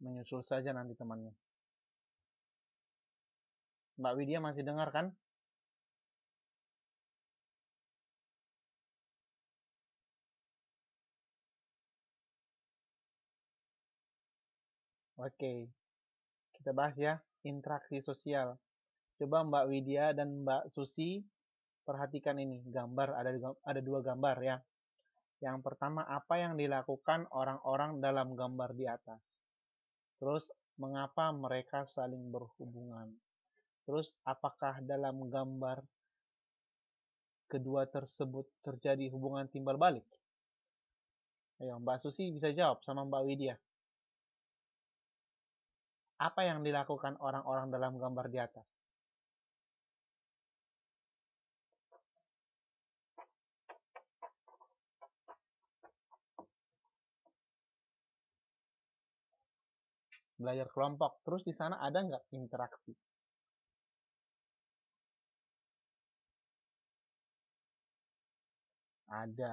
menyusul saja nanti temannya. Mbak Widya masih dengar kan? Oke, kita bahas ya interaksi sosial. Coba Mbak Widya dan Mbak Susi perhatikan ini gambar ada ada dua gambar ya. Yang pertama apa yang dilakukan orang-orang dalam gambar di atas. Terus mengapa mereka saling berhubungan? Terus apakah dalam gambar kedua tersebut terjadi hubungan timbal balik? Ayo, Mbak Susi bisa jawab sama Mbak Widya. Apa yang dilakukan orang-orang dalam gambar di atas? belajar kelompok. Terus di sana ada nggak interaksi? Ada.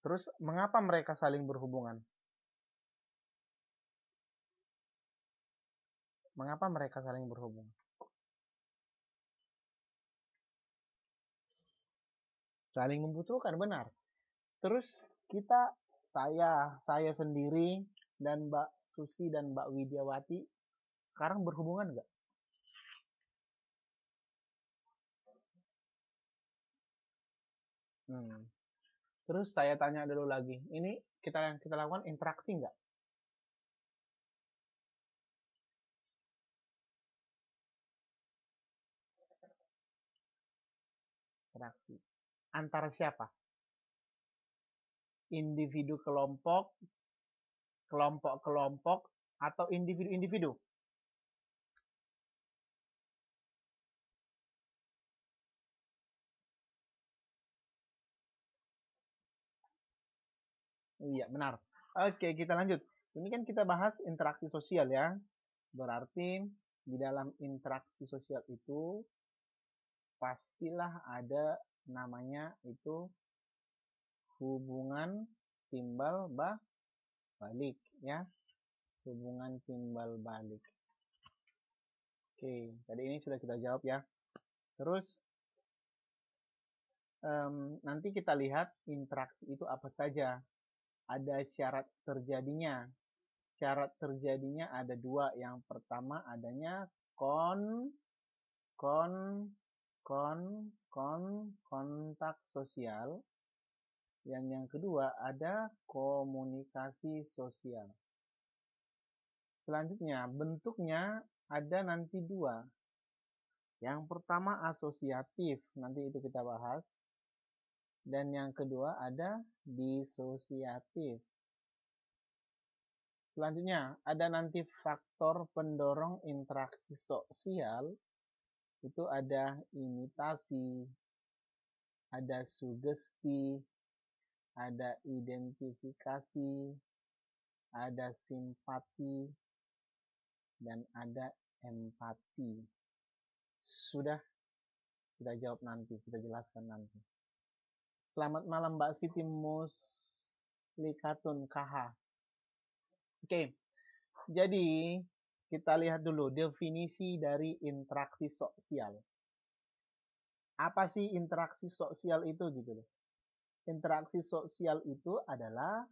Terus mengapa mereka saling berhubungan? Mengapa mereka saling berhubungan? Saling membutuhkan, benar. Terus kita, saya, saya sendiri, dan Mbak Susi dan Mbak Widiawati sekarang berhubungan nggak? Hmm. Terus saya tanya dulu lagi, ini kita yang kita lakukan interaksi nggak? Interaksi. Antara siapa? Individu kelompok kelompok-kelompok atau individu-individu. Iya, benar. Oke, kita lanjut. Ini kan kita bahas interaksi sosial ya. Berarti di dalam interaksi sosial itu pastilah ada namanya itu hubungan timbal bah balik ya hubungan timbal balik oke tadi ini sudah kita jawab ya terus um, nanti kita lihat interaksi itu apa saja ada syarat terjadinya syarat terjadinya ada dua yang pertama adanya kon kon kon kon kontak sosial yang yang kedua ada komunikasi sosial. Selanjutnya bentuknya ada nanti dua. Yang pertama asosiatif, nanti itu kita bahas. Dan yang kedua ada disosiatif. Selanjutnya ada nanti faktor pendorong interaksi sosial. Itu ada imitasi, ada sugesti, ada identifikasi, ada simpati, dan ada empati. Sudah kita jawab nanti, kita jelaskan nanti. Selamat malam Mbak Siti Mus Likatun KH. Oke, jadi kita lihat dulu definisi dari interaksi sosial. Apa sih interaksi sosial itu gitu loh? Interaksi sosial itu adalah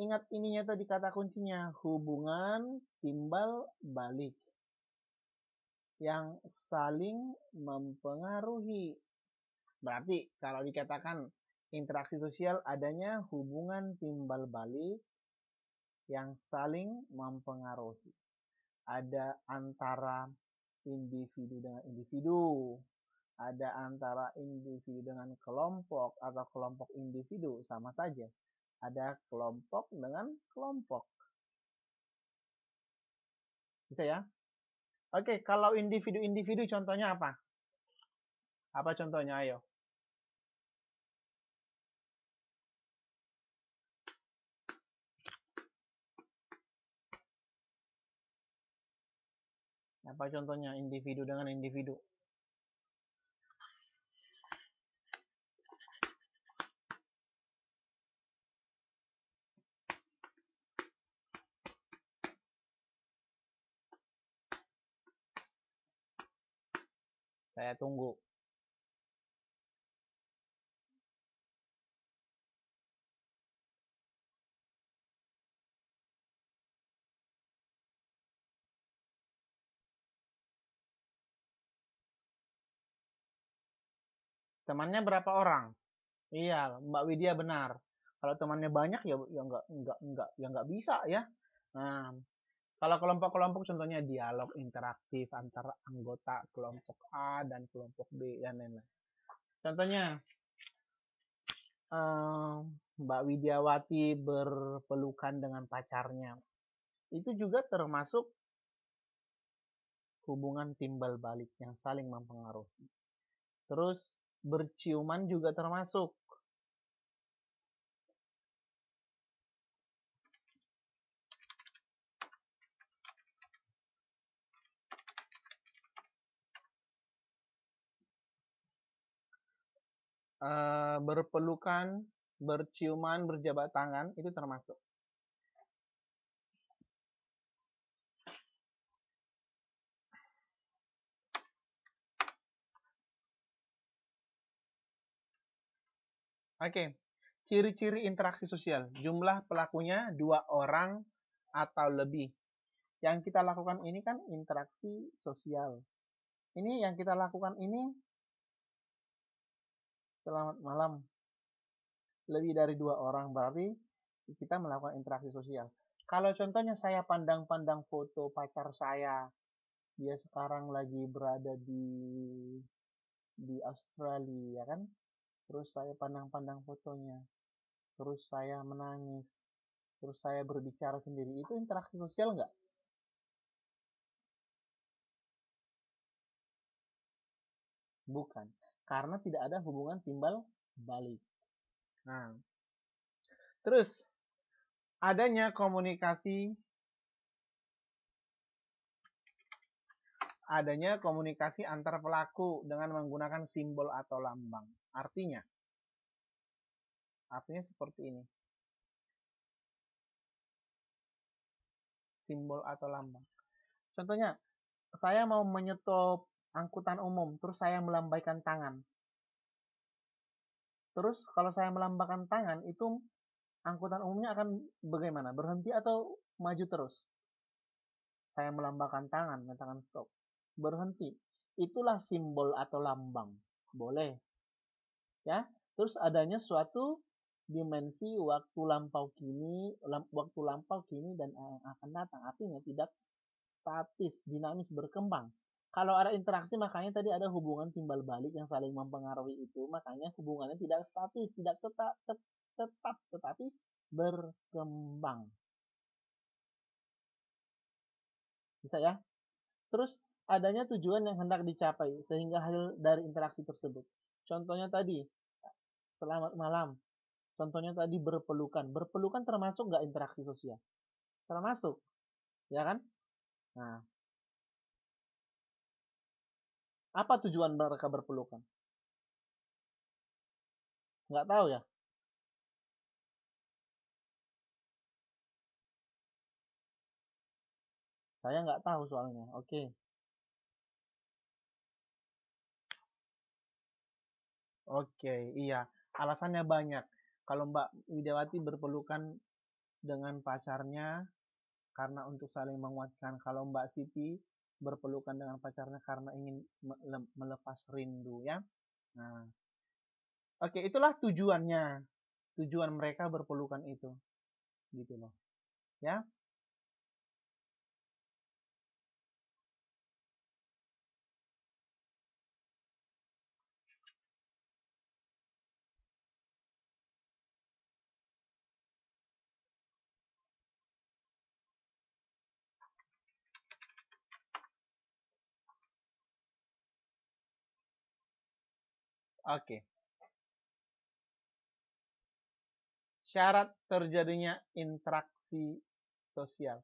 ingat ininya tadi kata kuncinya hubungan timbal balik yang saling mempengaruhi. Berarti kalau dikatakan interaksi sosial adanya hubungan timbal balik yang saling mempengaruhi. Ada antara individu dengan individu, ada antara individu dengan kelompok atau kelompok individu sama saja. Ada kelompok dengan kelompok. Bisa ya? Oke, kalau individu-individu contohnya apa? Apa contohnya? Ayo. Apa contohnya individu dengan individu? Saya tunggu. Temannya berapa orang? Iya, Mbak Widya benar. Kalau temannya banyak ya ya nggak nggak nggak ya nggak bisa ya. Nah, kalau kelompok-kelompok contohnya dialog interaktif antara anggota kelompok A dan kelompok B dan lain-lain. Contohnya eh, Mbak Widiawati berpelukan dengan pacarnya. Itu juga termasuk hubungan timbal balik yang saling mempengaruhi. Terus berciuman juga termasuk. Eh, berpelukan, berciuman, berjabat tangan itu termasuk. Oke, okay. ciri-ciri interaksi sosial. Jumlah pelakunya dua orang atau lebih. Yang kita lakukan ini kan interaksi sosial. Ini yang kita lakukan ini selamat malam lebih dari dua orang berarti kita melakukan interaksi sosial kalau contohnya saya pandang-pandang foto pacar saya dia sekarang lagi berada di di Australia kan terus saya pandang-pandang fotonya terus saya menangis terus saya berbicara sendiri itu interaksi sosial nggak bukan karena tidak ada hubungan timbal balik. Nah, terus adanya komunikasi adanya komunikasi antar pelaku dengan menggunakan simbol atau lambang. Artinya, artinya seperti ini. Simbol atau lambang. Contohnya, saya mau menyetop angkutan umum, terus saya melambaikan tangan. Terus kalau saya melambaikan tangan itu angkutan umumnya akan bagaimana? Berhenti atau maju terus? Saya melambaikan tangan, mengatakan stop. Berhenti. Itulah simbol atau lambang. Boleh. Ya, terus adanya suatu dimensi waktu lampau kini, waktu lampau kini dan yang eh, akan datang. Artinya tidak statis, dinamis berkembang kalau ada interaksi makanya tadi ada hubungan timbal balik yang saling mempengaruhi itu makanya hubungannya tidak statis tidak tetap tet, tetap tetapi berkembang bisa ya terus adanya tujuan yang hendak dicapai sehingga hasil dari interaksi tersebut contohnya tadi selamat malam contohnya tadi berpelukan berpelukan termasuk nggak interaksi sosial termasuk ya kan nah apa tujuan mereka berpelukan? Nggak tahu ya. Saya nggak tahu soalnya. Oke. Oke, iya. Alasannya banyak. Kalau Mbak Widawati berpelukan dengan pacarnya karena untuk saling menguatkan. Kalau Mbak Siti berpelukan dengan pacarnya karena ingin melepas rindu ya. Nah. Oke, itulah tujuannya. Tujuan mereka berpelukan itu. Gitu loh. Ya. Oke. Syarat terjadinya interaksi sosial.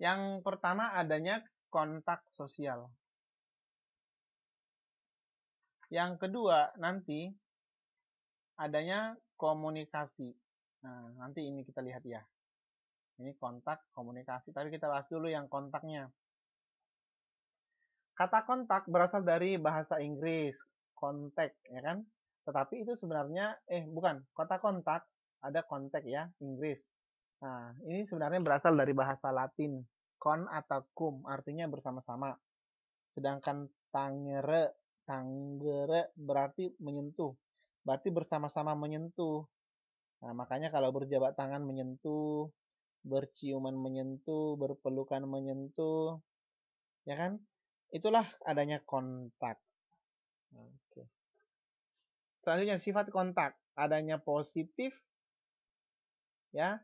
Yang pertama adanya kontak sosial. Yang kedua nanti adanya komunikasi. Nah, nanti ini kita lihat ya. Ini kontak, komunikasi. Tapi kita bahas dulu yang kontaknya. Kata kontak berasal dari bahasa Inggris, kontak, ya kan? Tetapi itu sebenarnya, eh bukan, kata kontak ada kontak ya, Inggris. Nah, ini sebenarnya berasal dari bahasa Latin, con atau cum, artinya bersama-sama. Sedangkan tangere, tangere berarti menyentuh, berarti bersama-sama menyentuh. Nah, makanya kalau berjabat tangan menyentuh, berciuman menyentuh, berpelukan menyentuh, ya kan? Itulah adanya kontak. Oke. Selanjutnya sifat kontak, adanya positif, ya.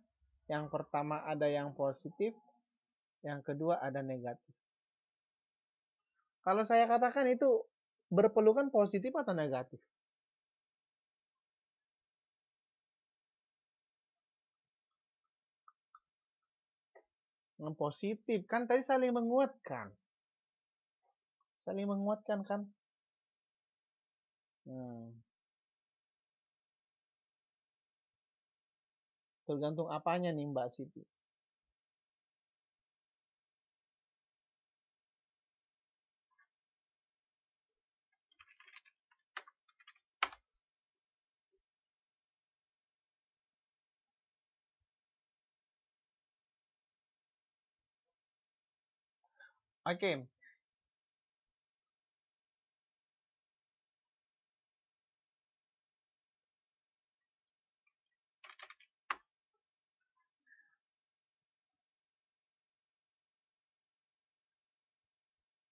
Yang pertama ada yang positif, yang kedua ada negatif. Kalau saya katakan itu berpelukan positif atau negatif? yang positif kan tadi saling menguatkan saling menguatkan kan hmm. tergantung apanya nih Mbak Siti Okay.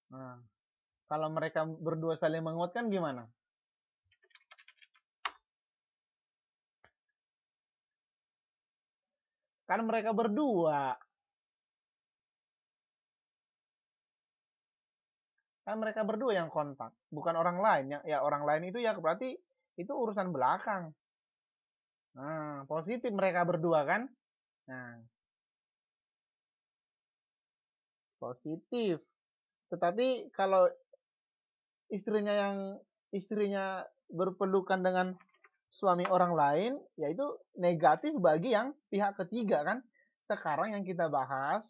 Nah, kalau mereka berdua saling menguatkan gimana? Kan mereka berdua. kan mereka berdua yang kontak bukan orang lain ya, ya orang lain itu ya berarti itu urusan belakang nah positif mereka berdua kan nah positif tetapi kalau istrinya yang istrinya berpelukan dengan suami orang lain yaitu negatif bagi yang pihak ketiga kan sekarang yang kita bahas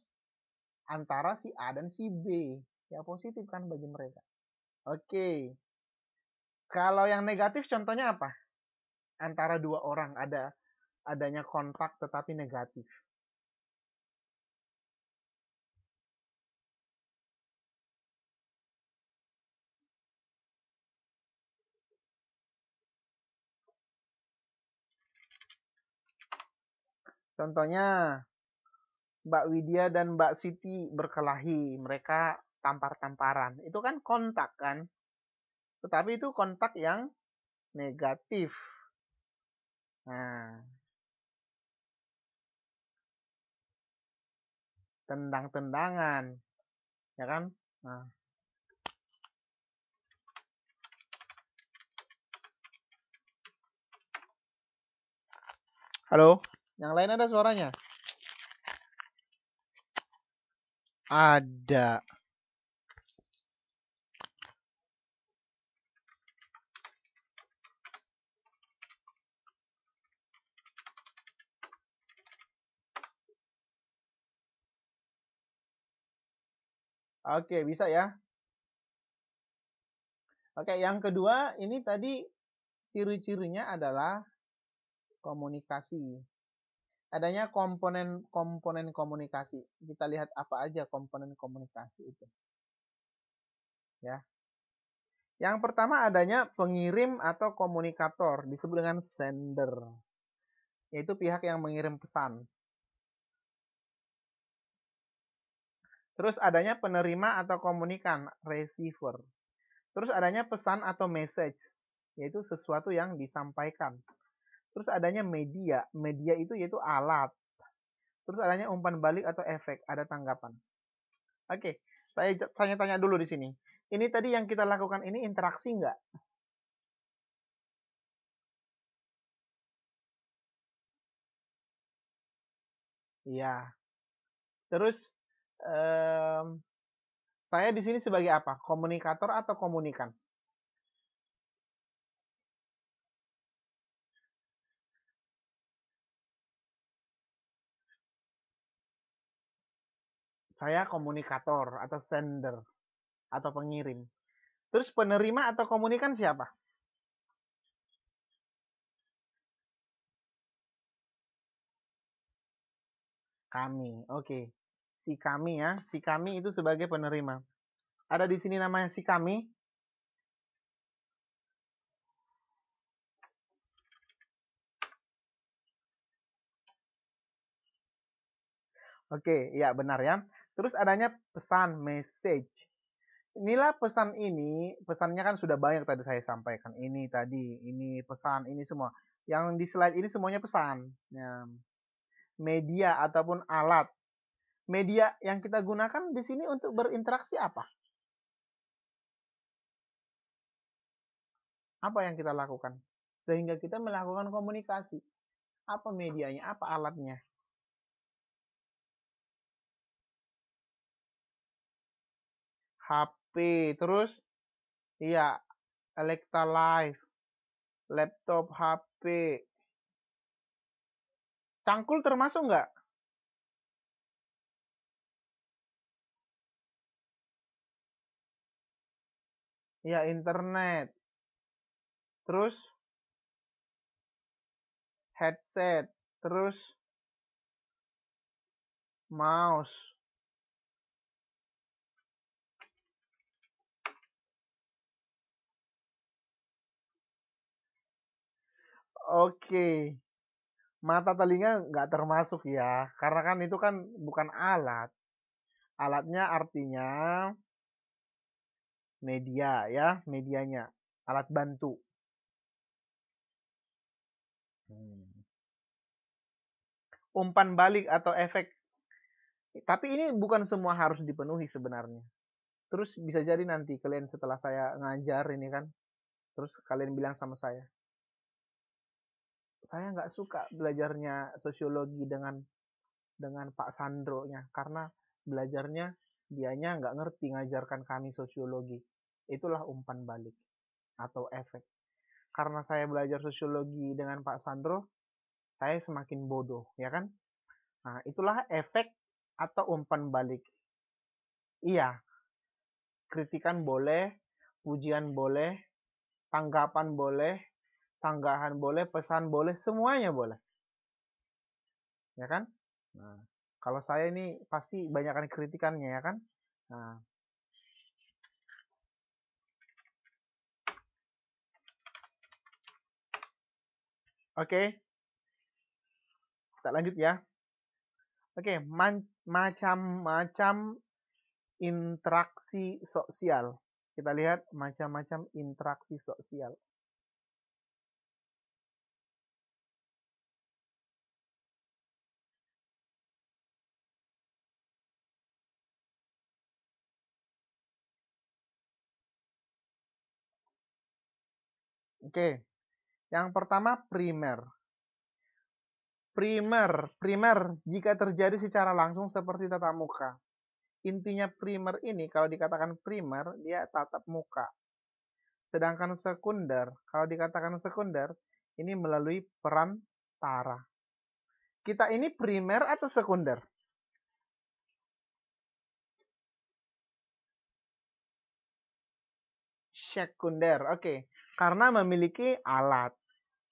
antara si A dan si B ya positif kan bagi mereka. Oke. Okay. Kalau yang negatif contohnya apa? Antara dua orang ada adanya kontak tetapi negatif. Contohnya Mbak Widya dan Mbak Siti berkelahi. Mereka tampar-tamparan. Itu kan kontak kan? Tetapi itu kontak yang negatif. Nah, tendang-tendangan, ya kan? Nah. Halo, yang lain ada suaranya? Ada. Oke, bisa ya. Oke, yang kedua ini tadi ciri-cirinya adalah komunikasi. Adanya komponen-komponen komunikasi. Kita lihat apa aja komponen komunikasi itu. Ya. Yang pertama adanya pengirim atau komunikator disebut dengan sender. Yaitu pihak yang mengirim pesan. Terus adanya penerima atau komunikan, receiver. Terus adanya pesan atau message, yaitu sesuatu yang disampaikan. Terus adanya media, media itu yaitu alat. Terus adanya umpan balik atau efek, ada tanggapan. Oke, saya tanya-tanya dulu di sini. Ini tadi yang kita lakukan ini interaksi nggak? Iya. Terus eh, saya di sini sebagai apa? Komunikator atau komunikan? Saya komunikator atau sender atau pengirim. Terus penerima atau komunikan siapa? Kami. Oke. Okay si kami ya. Si kami itu sebagai penerima. Ada di sini namanya si kami. Oke, ya benar ya. Terus adanya pesan message. Inilah pesan ini, pesannya kan sudah banyak tadi saya sampaikan. Ini tadi, ini pesan, ini semua. Yang di slide ini semuanya pesan. Ya. Media ataupun alat media yang kita gunakan di sini untuk berinteraksi apa? Apa yang kita lakukan? Sehingga kita melakukan komunikasi. Apa medianya? Apa alatnya? HP, terus iya Electa Live, laptop HP. Cangkul termasuk nggak? ya internet terus headset terus mouse Oke, mata telinga nggak termasuk ya, karena kan itu kan bukan alat. Alatnya artinya media ya, medianya, alat bantu. Hmm. Umpan balik atau efek. Tapi ini bukan semua harus dipenuhi sebenarnya. Terus bisa jadi nanti kalian setelah saya ngajar ini kan, terus kalian bilang sama saya, saya nggak suka belajarnya sosiologi dengan dengan Pak Sandro nya karena belajarnya dianya nggak ngerti ngajarkan kami sosiologi Itulah umpan balik atau efek. Karena saya belajar sosiologi dengan Pak Sandro, saya semakin bodoh, ya kan? Nah, itulah efek atau umpan balik. Iya, kritikan boleh, pujian boleh, tanggapan boleh, sanggahan boleh, pesan boleh, semuanya boleh. Ya kan? Nah, kalau saya ini pasti banyakkan kritikannya ya kan? Nah, Oke. Kita lanjut ya. Oke, macam-macam interaksi sosial. Kita lihat macam-macam interaksi sosial. Oke. Okay. Yang pertama primer. Primer, primer jika terjadi secara langsung seperti tatap muka. Intinya primer ini kalau dikatakan primer dia tatap muka. Sedangkan sekunder, kalau dikatakan sekunder ini melalui perantara. Kita ini primer atau sekunder? Sekunder. Oke. Okay karena memiliki alat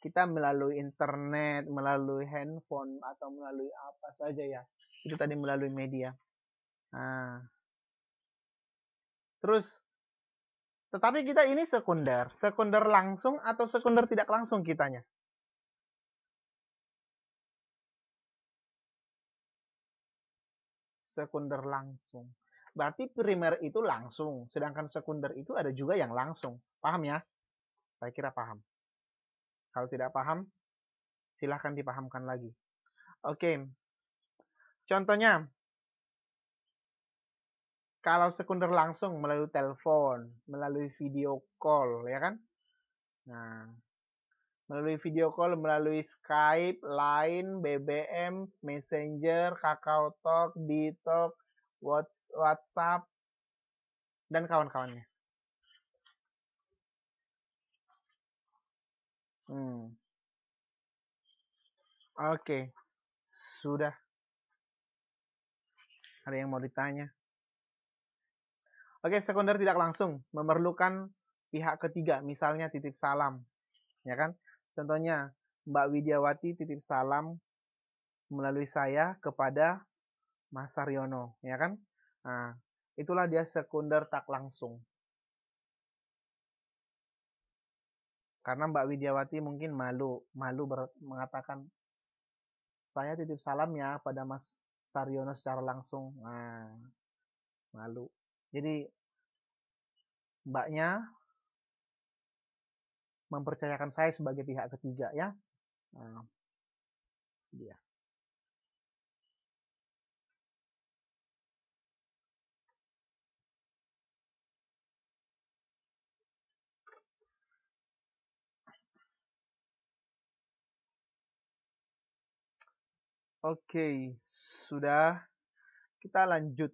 kita melalui internet melalui handphone atau melalui apa saja ya itu tadi melalui media nah terus tetapi kita ini sekunder sekunder langsung atau sekunder tidak langsung kitanya sekunder langsung. Berarti primer itu langsung, sedangkan sekunder itu ada juga yang langsung. Paham ya? Saya kira paham. Kalau tidak paham, silahkan dipahamkan lagi. Oke. Contohnya, kalau sekunder langsung melalui telepon, melalui video call, ya kan? Nah, melalui video call, melalui Skype, Line, BBM, Messenger, KakaoTalk, Bitalk, WhatsApp, dan kawan-kawannya. Hmm. Oke, sudah. Ada yang mau ditanya? Oke, sekunder tidak langsung memerlukan pihak ketiga, misalnya titip salam, ya kan? Contohnya Mbak Widiawati titip salam melalui saya kepada Mas Saryono, ya kan? Nah, itulah dia sekunder tak langsung. Karena Mbak Widiawati mungkin malu, malu ber, mengatakan saya titip salam ya pada Mas Saryono secara langsung. Nah, malu. Jadi Mbaknya mempercayakan saya sebagai pihak ketiga ya. Nah, Oke, sudah. Kita lanjut.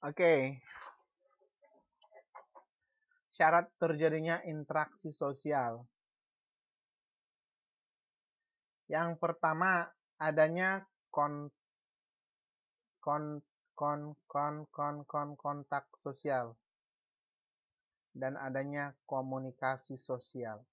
Oke. Okay. Syarat terjadinya interaksi sosial. Yang pertama, adanya kon kon kon kon kon kon kontak sosial dan adanya komunikasi sosial.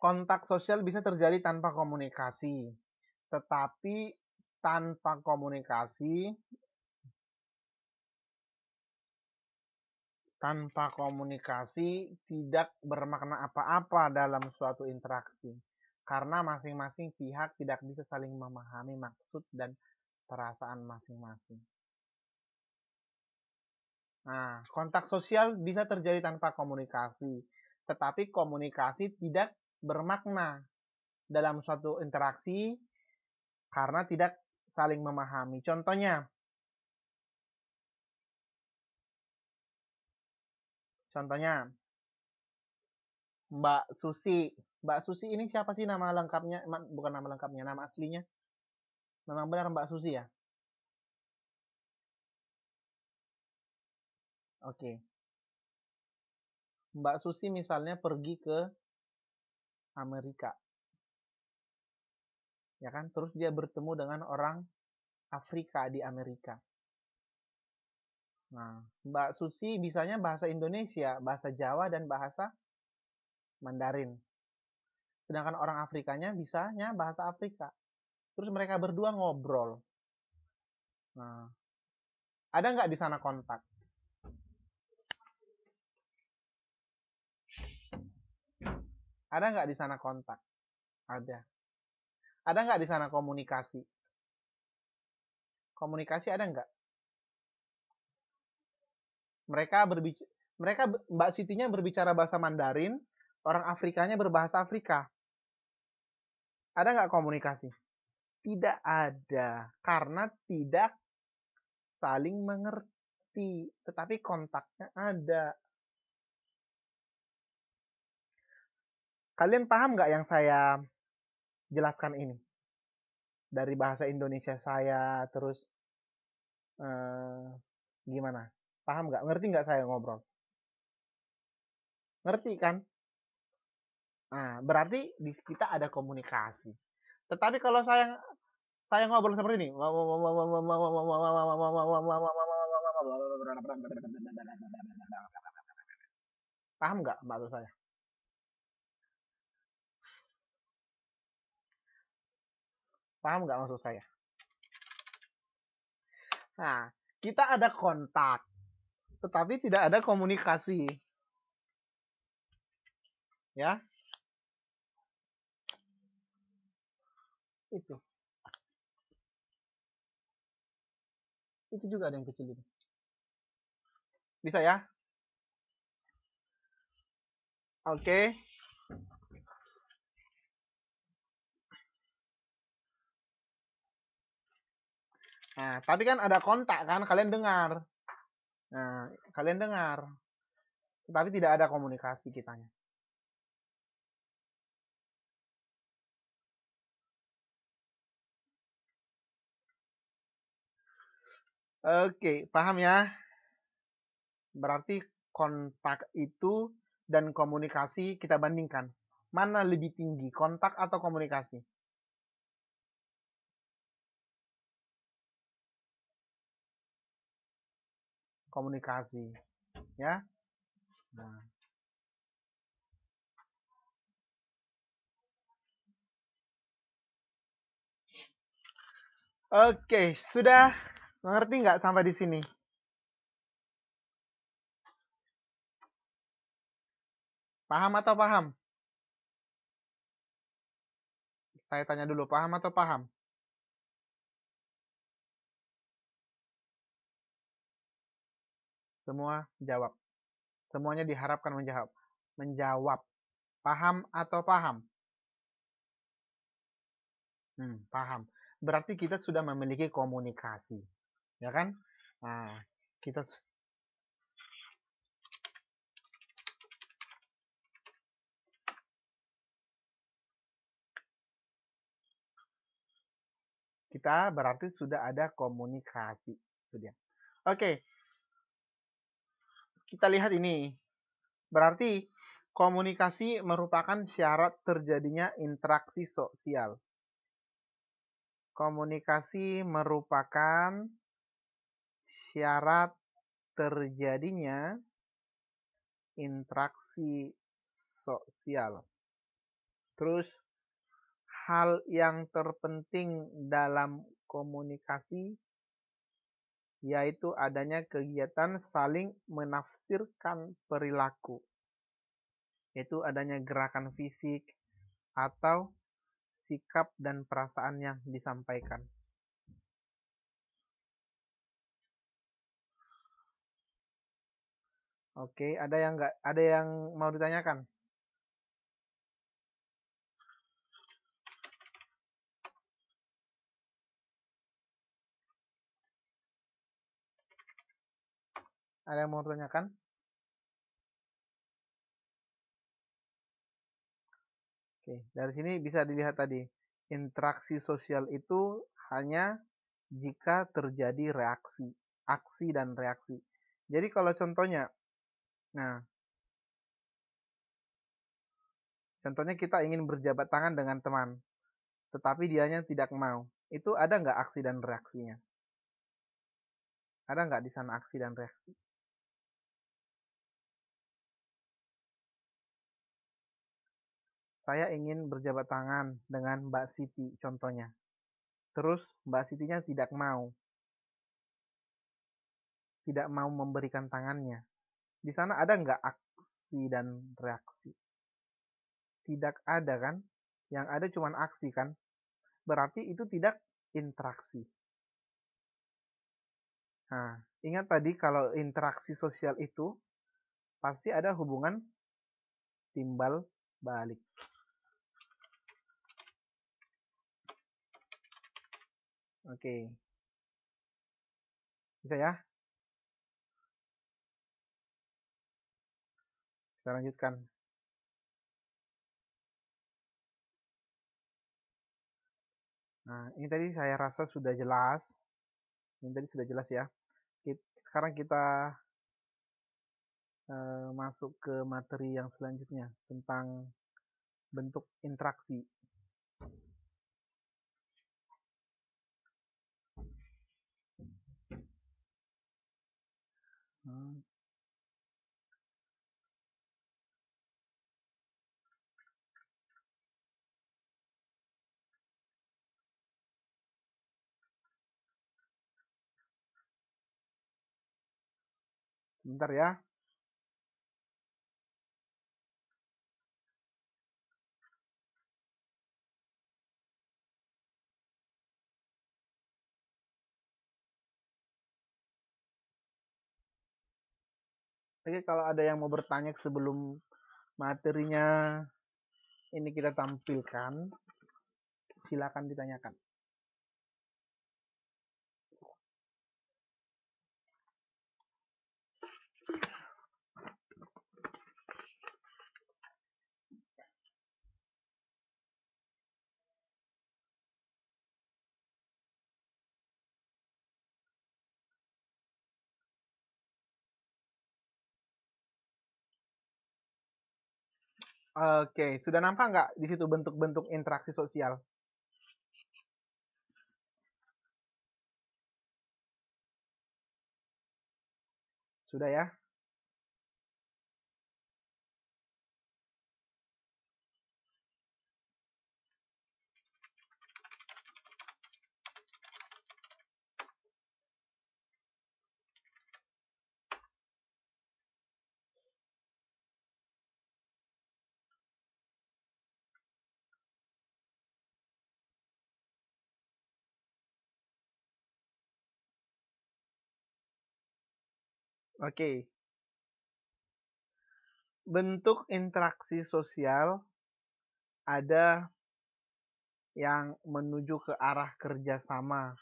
kontak sosial bisa terjadi tanpa komunikasi. Tetapi tanpa komunikasi tanpa komunikasi tidak bermakna apa-apa dalam suatu interaksi karena masing-masing pihak tidak bisa saling memahami maksud dan perasaan masing-masing. Nah, kontak sosial bisa terjadi tanpa komunikasi, tetapi komunikasi tidak bermakna dalam suatu interaksi karena tidak saling memahami. Contohnya, contohnya Mbak Susi. Mbak Susi ini siapa sih nama lengkapnya? Bukan nama lengkapnya, nama aslinya. Memang benar Mbak Susi ya? Oke. Mbak Susi misalnya pergi ke Amerika. Ya kan? Terus dia bertemu dengan orang Afrika di Amerika. Nah, Mbak Susi bisanya bahasa Indonesia, bahasa Jawa dan bahasa Mandarin. Sedangkan orang Afrikanya bisanya bahasa Afrika. Terus mereka berdua ngobrol. Nah, ada nggak di sana kontak? Ada nggak di sana kontak? Ada. Ada nggak di sana komunikasi? Komunikasi ada nggak? Mereka berbicara, mereka Mbak Sitinya berbicara bahasa Mandarin, orang Afrikanya berbahasa Afrika. Ada nggak komunikasi? Tidak ada, karena tidak saling mengerti, tetapi kontaknya ada. Kalian paham nggak yang saya jelaskan ini? Dari bahasa Indonesia saya terus eh, gimana? Paham nggak? Ngerti nggak saya ngobrol? Ngerti kan? Nah, berarti di kita ada komunikasi. Tetapi kalau saya saya ngobrol seperti ini, paham nggak maksud saya? Paham nggak maksud saya? Nah, kita ada kontak, tetapi tidak ada komunikasi. Ya. Itu. Itu juga ada yang kecil ini Bisa ya? Oke. Okay. Nah, tapi kan ada kontak kan, kalian dengar. Nah, kalian dengar. Tapi tidak ada komunikasi kitanya. Oke, paham ya? Berarti kontak itu dan komunikasi kita bandingkan. Mana lebih tinggi, kontak atau komunikasi? komunikasi ya nah Oke, sudah mengerti nggak sampai di sini? Paham atau paham? Saya tanya dulu, paham atau paham? Semua jawab. Semuanya diharapkan menjawab. Menjawab. Paham atau paham? Hmm, paham. Berarti kita sudah memiliki komunikasi. Ya kan? Nah, kita kita berarti sudah ada komunikasi itu dia. Oke, kita lihat ini. Berarti komunikasi merupakan syarat terjadinya interaksi sosial. Komunikasi merupakan syarat terjadinya interaksi sosial. Terus hal yang terpenting dalam komunikasi yaitu adanya kegiatan saling menafsirkan perilaku, yaitu adanya gerakan fisik atau sikap dan perasaan yang disampaikan. Oke, ada yang nggak ada yang mau ditanyakan? Ada yang mau tanyakan? Oke, dari sini bisa dilihat tadi. Interaksi sosial itu hanya jika terjadi reaksi, aksi dan reaksi. Jadi kalau contohnya, nah, contohnya kita ingin berjabat tangan dengan teman, tetapi dianya tidak mau. Itu ada nggak aksi dan reaksinya? Ada nggak di sana aksi dan reaksi? Saya ingin berjabat tangan dengan Mbak Siti contohnya. Terus Mbak Sitinya tidak mau. Tidak mau memberikan tangannya. Di sana ada nggak aksi dan reaksi? Tidak ada kan? Yang ada cuma aksi kan? Berarti itu tidak interaksi. Nah, ingat tadi kalau interaksi sosial itu pasti ada hubungan timbal balik. Oke. Bisa ya? Kita lanjutkan. Nah, ini tadi saya rasa sudah jelas. Ini tadi sudah jelas ya. Sekarang kita eh, masuk ke materi yang selanjutnya tentang bentuk interaksi. sebentar Bentar ya. Oke, kalau ada yang mau bertanya sebelum materinya ini kita tampilkan, silakan ditanyakan. Oke, sudah nampak nggak di situ bentuk-bentuk interaksi sosial? Sudah ya? Oke. Bentuk interaksi sosial ada yang menuju ke arah kerjasama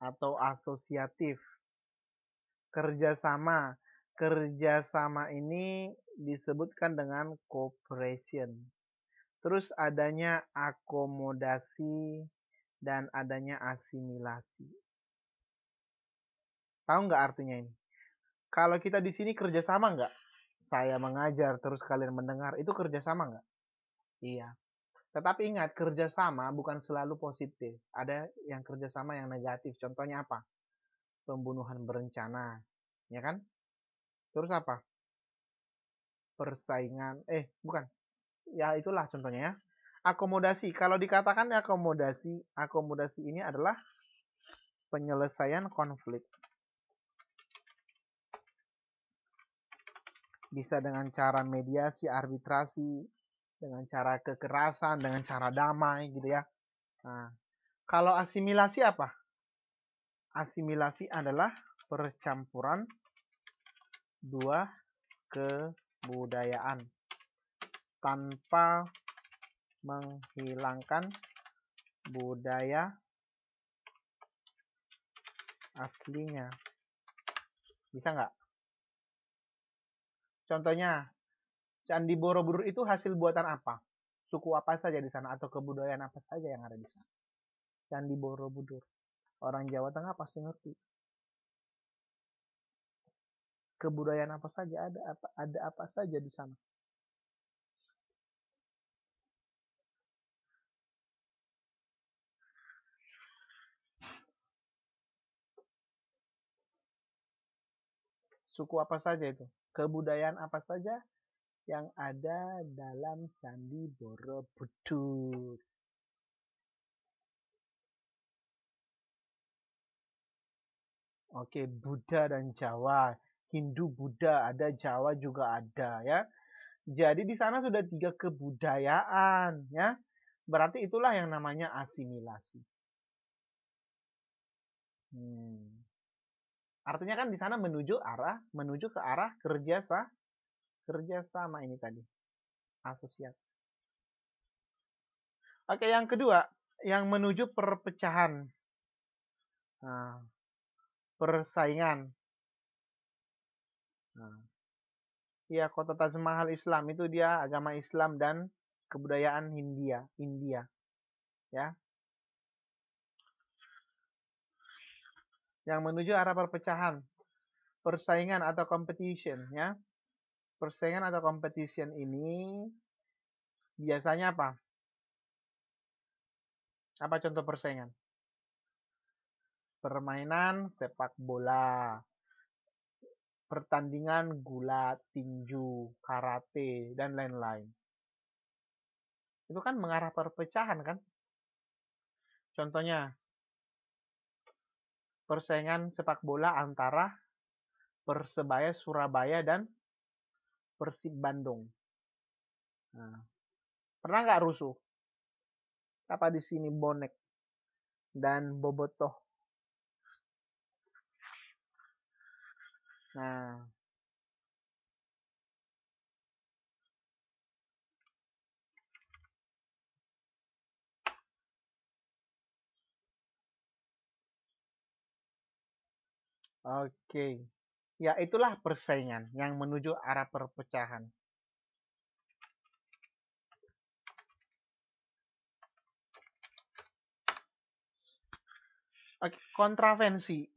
atau asosiatif. Kerjasama, kerjasama ini disebutkan dengan cooperation. Terus adanya akomodasi dan adanya asimilasi. Tahu nggak artinya ini? kalau kita di sini kerjasama nggak? Saya mengajar terus kalian mendengar itu kerjasama nggak? Iya. Tetapi ingat kerjasama bukan selalu positif. Ada yang kerjasama yang negatif. Contohnya apa? Pembunuhan berencana, ya kan? Terus apa? Persaingan, eh bukan. Ya itulah contohnya ya. Akomodasi. Kalau dikatakan akomodasi, akomodasi ini adalah penyelesaian konflik bisa dengan cara mediasi, arbitrasi, dengan cara kekerasan, dengan cara damai gitu ya. Nah, kalau asimilasi apa? Asimilasi adalah percampuran dua kebudayaan tanpa menghilangkan budaya aslinya. Bisa nggak? Contohnya, Candi Borobudur itu hasil buatan apa? Suku apa saja di sana atau kebudayaan apa saja yang ada di sana? Candi Borobudur. Orang Jawa Tengah pasti ngerti. Kebudayaan apa saja ada apa ada apa saja di sana? suku apa saja itu, kebudayaan apa saja yang ada dalam Candi Borobudur. Oke, Buddha dan Jawa, Hindu, Buddha, ada Jawa juga ada ya. Jadi di sana sudah tiga kebudayaan ya. Berarti itulah yang namanya asimilasi. Hmm. Artinya kan di sana menuju arah menuju ke arah kerja sah kerjasama ini tadi asosiat. Oke yang kedua yang menuju perpecahan nah, persaingan. Nah, ya kota Taj Mahal Islam itu dia agama Islam dan kebudayaan Hindia India ya yang menuju arah perpecahan, persaingan atau competition ya. Persaingan atau competition ini biasanya apa? Apa contoh persaingan? Permainan sepak bola, pertandingan gulat, tinju, karate, dan lain-lain. Itu kan mengarah perpecahan kan? Contohnya, persaingan sepak bola antara Persebaya Surabaya dan Persib Bandung. Nah, pernah nggak rusuh? Apa di sini bonek dan bobotoh? Nah, Oke. Ya, itulah persaingan yang menuju arah perpecahan. Oke, kontravensi.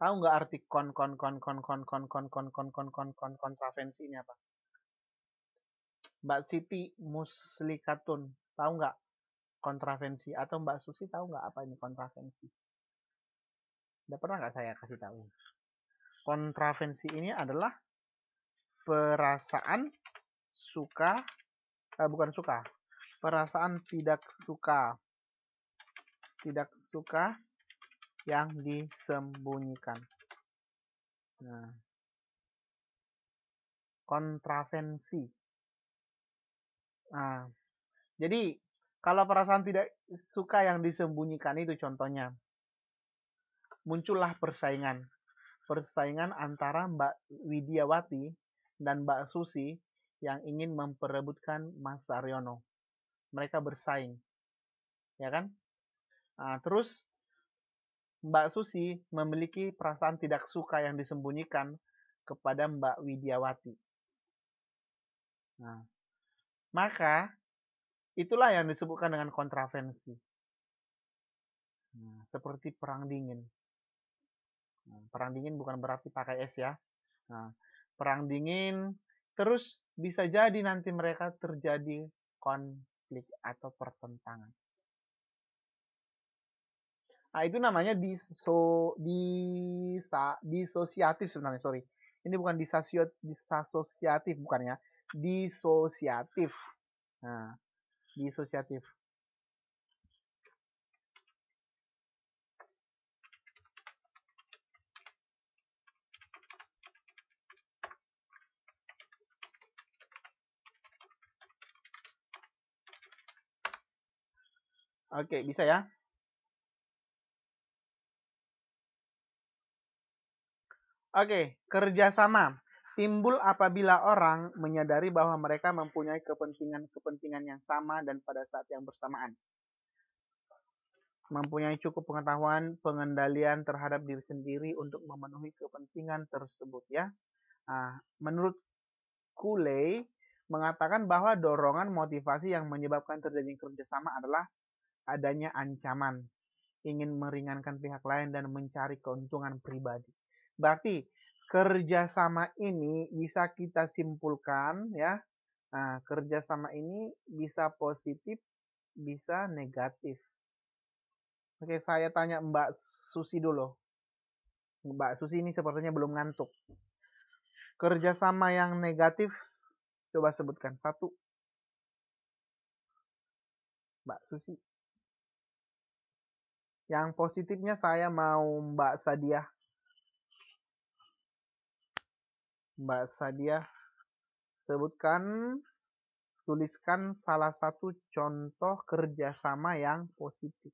Tahu nggak arti kon kon kon kon kon kon kon kon kon kon kon kon kontravensi ini apa? Mbak Siti Muslikatun, tahu nggak kontravensi? Atau Mbak Susi tahu nggak apa ini kontravensi? Udah pernah nggak saya kasih tahu? Kontravensi ini adalah perasaan suka, eh, bukan suka, perasaan tidak suka, tidak suka yang disembunyikan. Nah, kontravensi. Nah, jadi kalau perasaan tidak suka yang disembunyikan itu contohnya muncullah persaingan. Persaingan antara Mbak Widiawati dan Mbak Susi yang ingin memperebutkan Mas Saryono. Mereka bersaing. Ya kan? Nah, terus Mbak Susi memiliki perasaan tidak suka yang disembunyikan kepada Mbak Widiawati. Nah, maka itulah yang disebutkan dengan kontravensi. Nah, seperti perang dingin. Nah, perang dingin bukan berarti pakai es ya. Nah, perang dingin terus bisa jadi nanti mereka terjadi konflik atau pertentangan. Nah, itu namanya diso, disa, disosiatif sebenarnya, sorry. Ini bukan disasio, disasosiatif, bukan ya. Disosiatif. Nah, disosiatif. Oke, bisa ya. Oke, kerjasama timbul apabila orang menyadari bahwa mereka mempunyai kepentingan-kepentingan yang sama dan pada saat yang bersamaan. Mempunyai cukup pengetahuan, pengendalian terhadap diri sendiri untuk memenuhi kepentingan tersebut ya. Nah, menurut Kule mengatakan bahwa dorongan motivasi yang menyebabkan terjadi kerjasama adalah adanya ancaman, ingin meringankan pihak lain dan mencari keuntungan pribadi. Berarti kerjasama ini bisa kita simpulkan ya, nah, kerjasama ini bisa positif, bisa negatif. Oke, saya tanya Mbak Susi dulu. Mbak Susi ini sepertinya belum ngantuk. Kerjasama yang negatif, coba sebutkan satu. Mbak Susi. Yang positifnya saya mau Mbak Sadia, Mbak Sadia sebutkan tuliskan salah satu contoh kerjasama yang positif.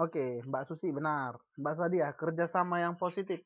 Oke, Mbak Susi benar. Mbak Sadia, kerjasama yang positif.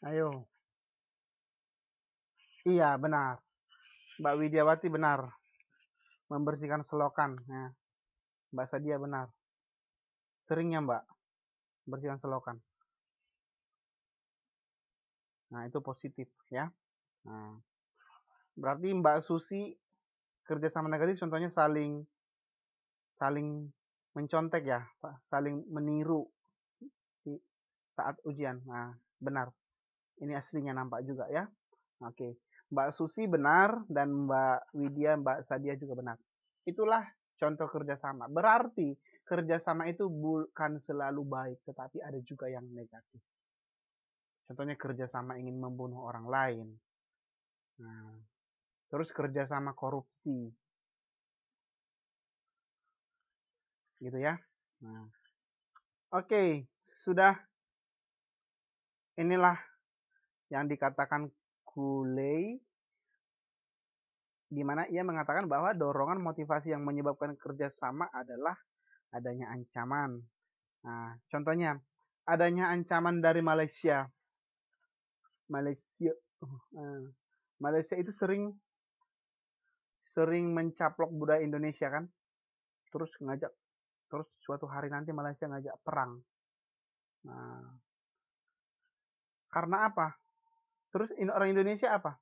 Ayo. Iya, benar. Mbak Widiawati benar. Membersihkan selokan. Ya. Mbak Sadia benar. Seringnya Mbak. membersihkan selokan. Nah, itu positif ya. Nah, berarti Mbak Susi kerja sama negatif contohnya saling saling mencontek ya, saling meniru saat ujian. Nah, benar ini aslinya nampak juga ya. Oke. Mbak Susi benar dan Mbak Widya, Mbak Sadia juga benar. Itulah contoh kerjasama. Berarti kerjasama itu bukan selalu baik, tetapi ada juga yang negatif. Contohnya kerjasama ingin membunuh orang lain. Nah, terus kerjasama korupsi. Gitu ya. Nah. Oke, okay, sudah. Inilah yang dikatakan Kulei di mana ia mengatakan bahwa dorongan motivasi yang menyebabkan kerjasama adalah adanya ancaman. Nah, contohnya adanya ancaman dari Malaysia. Malaysia uh, eh, Malaysia itu sering sering mencaplok budaya Indonesia kan. Terus ngajak terus suatu hari nanti Malaysia ngajak perang. Nah, karena apa? Terus orang Indonesia apa?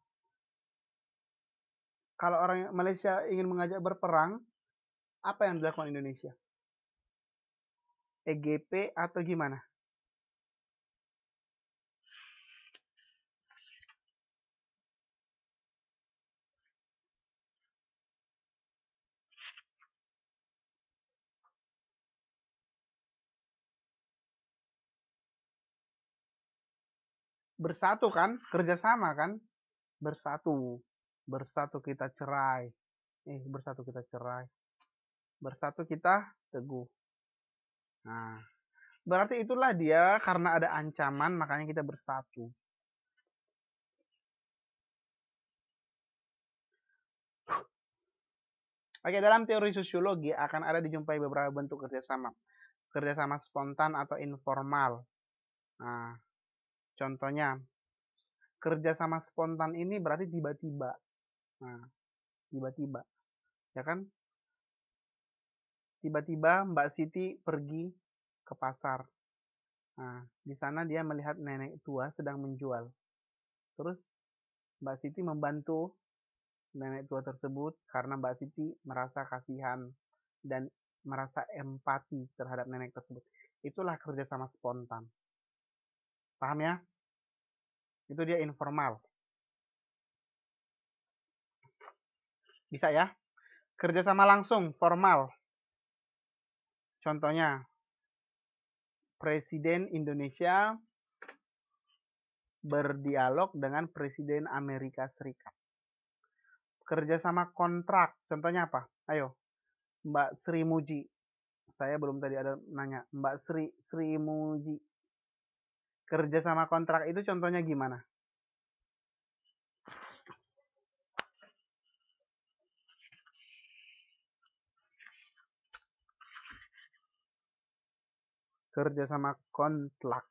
Kalau orang Malaysia ingin mengajak berperang, apa yang dilakukan Indonesia? EGP atau gimana? bersatu kan kerjasama kan bersatu bersatu kita cerai eh bersatu kita cerai bersatu kita teguh nah berarti itulah dia karena ada ancaman makanya kita bersatu Oke, dalam teori sosiologi akan ada dijumpai beberapa bentuk kerjasama. Kerjasama spontan atau informal. Nah, Contohnya, kerja sama spontan ini berarti tiba-tiba. Nah, tiba-tiba. Ya kan? Tiba-tiba Mbak Siti pergi ke pasar. Nah, di sana dia melihat nenek tua sedang menjual. Terus Mbak Siti membantu nenek tua tersebut karena Mbak Siti merasa kasihan dan merasa empati terhadap nenek tersebut. Itulah kerjasama spontan. Paham ya? Itu dia informal. Bisa ya? Kerjasama langsung, formal. Contohnya, Presiden Indonesia berdialog dengan Presiden Amerika Serikat. Kerjasama kontrak, contohnya apa? Ayo, Mbak Sri Muji. Saya belum tadi ada nanya. Mbak Sri Sri Muji kerja sama kontrak itu contohnya gimana? kerja sama kontrak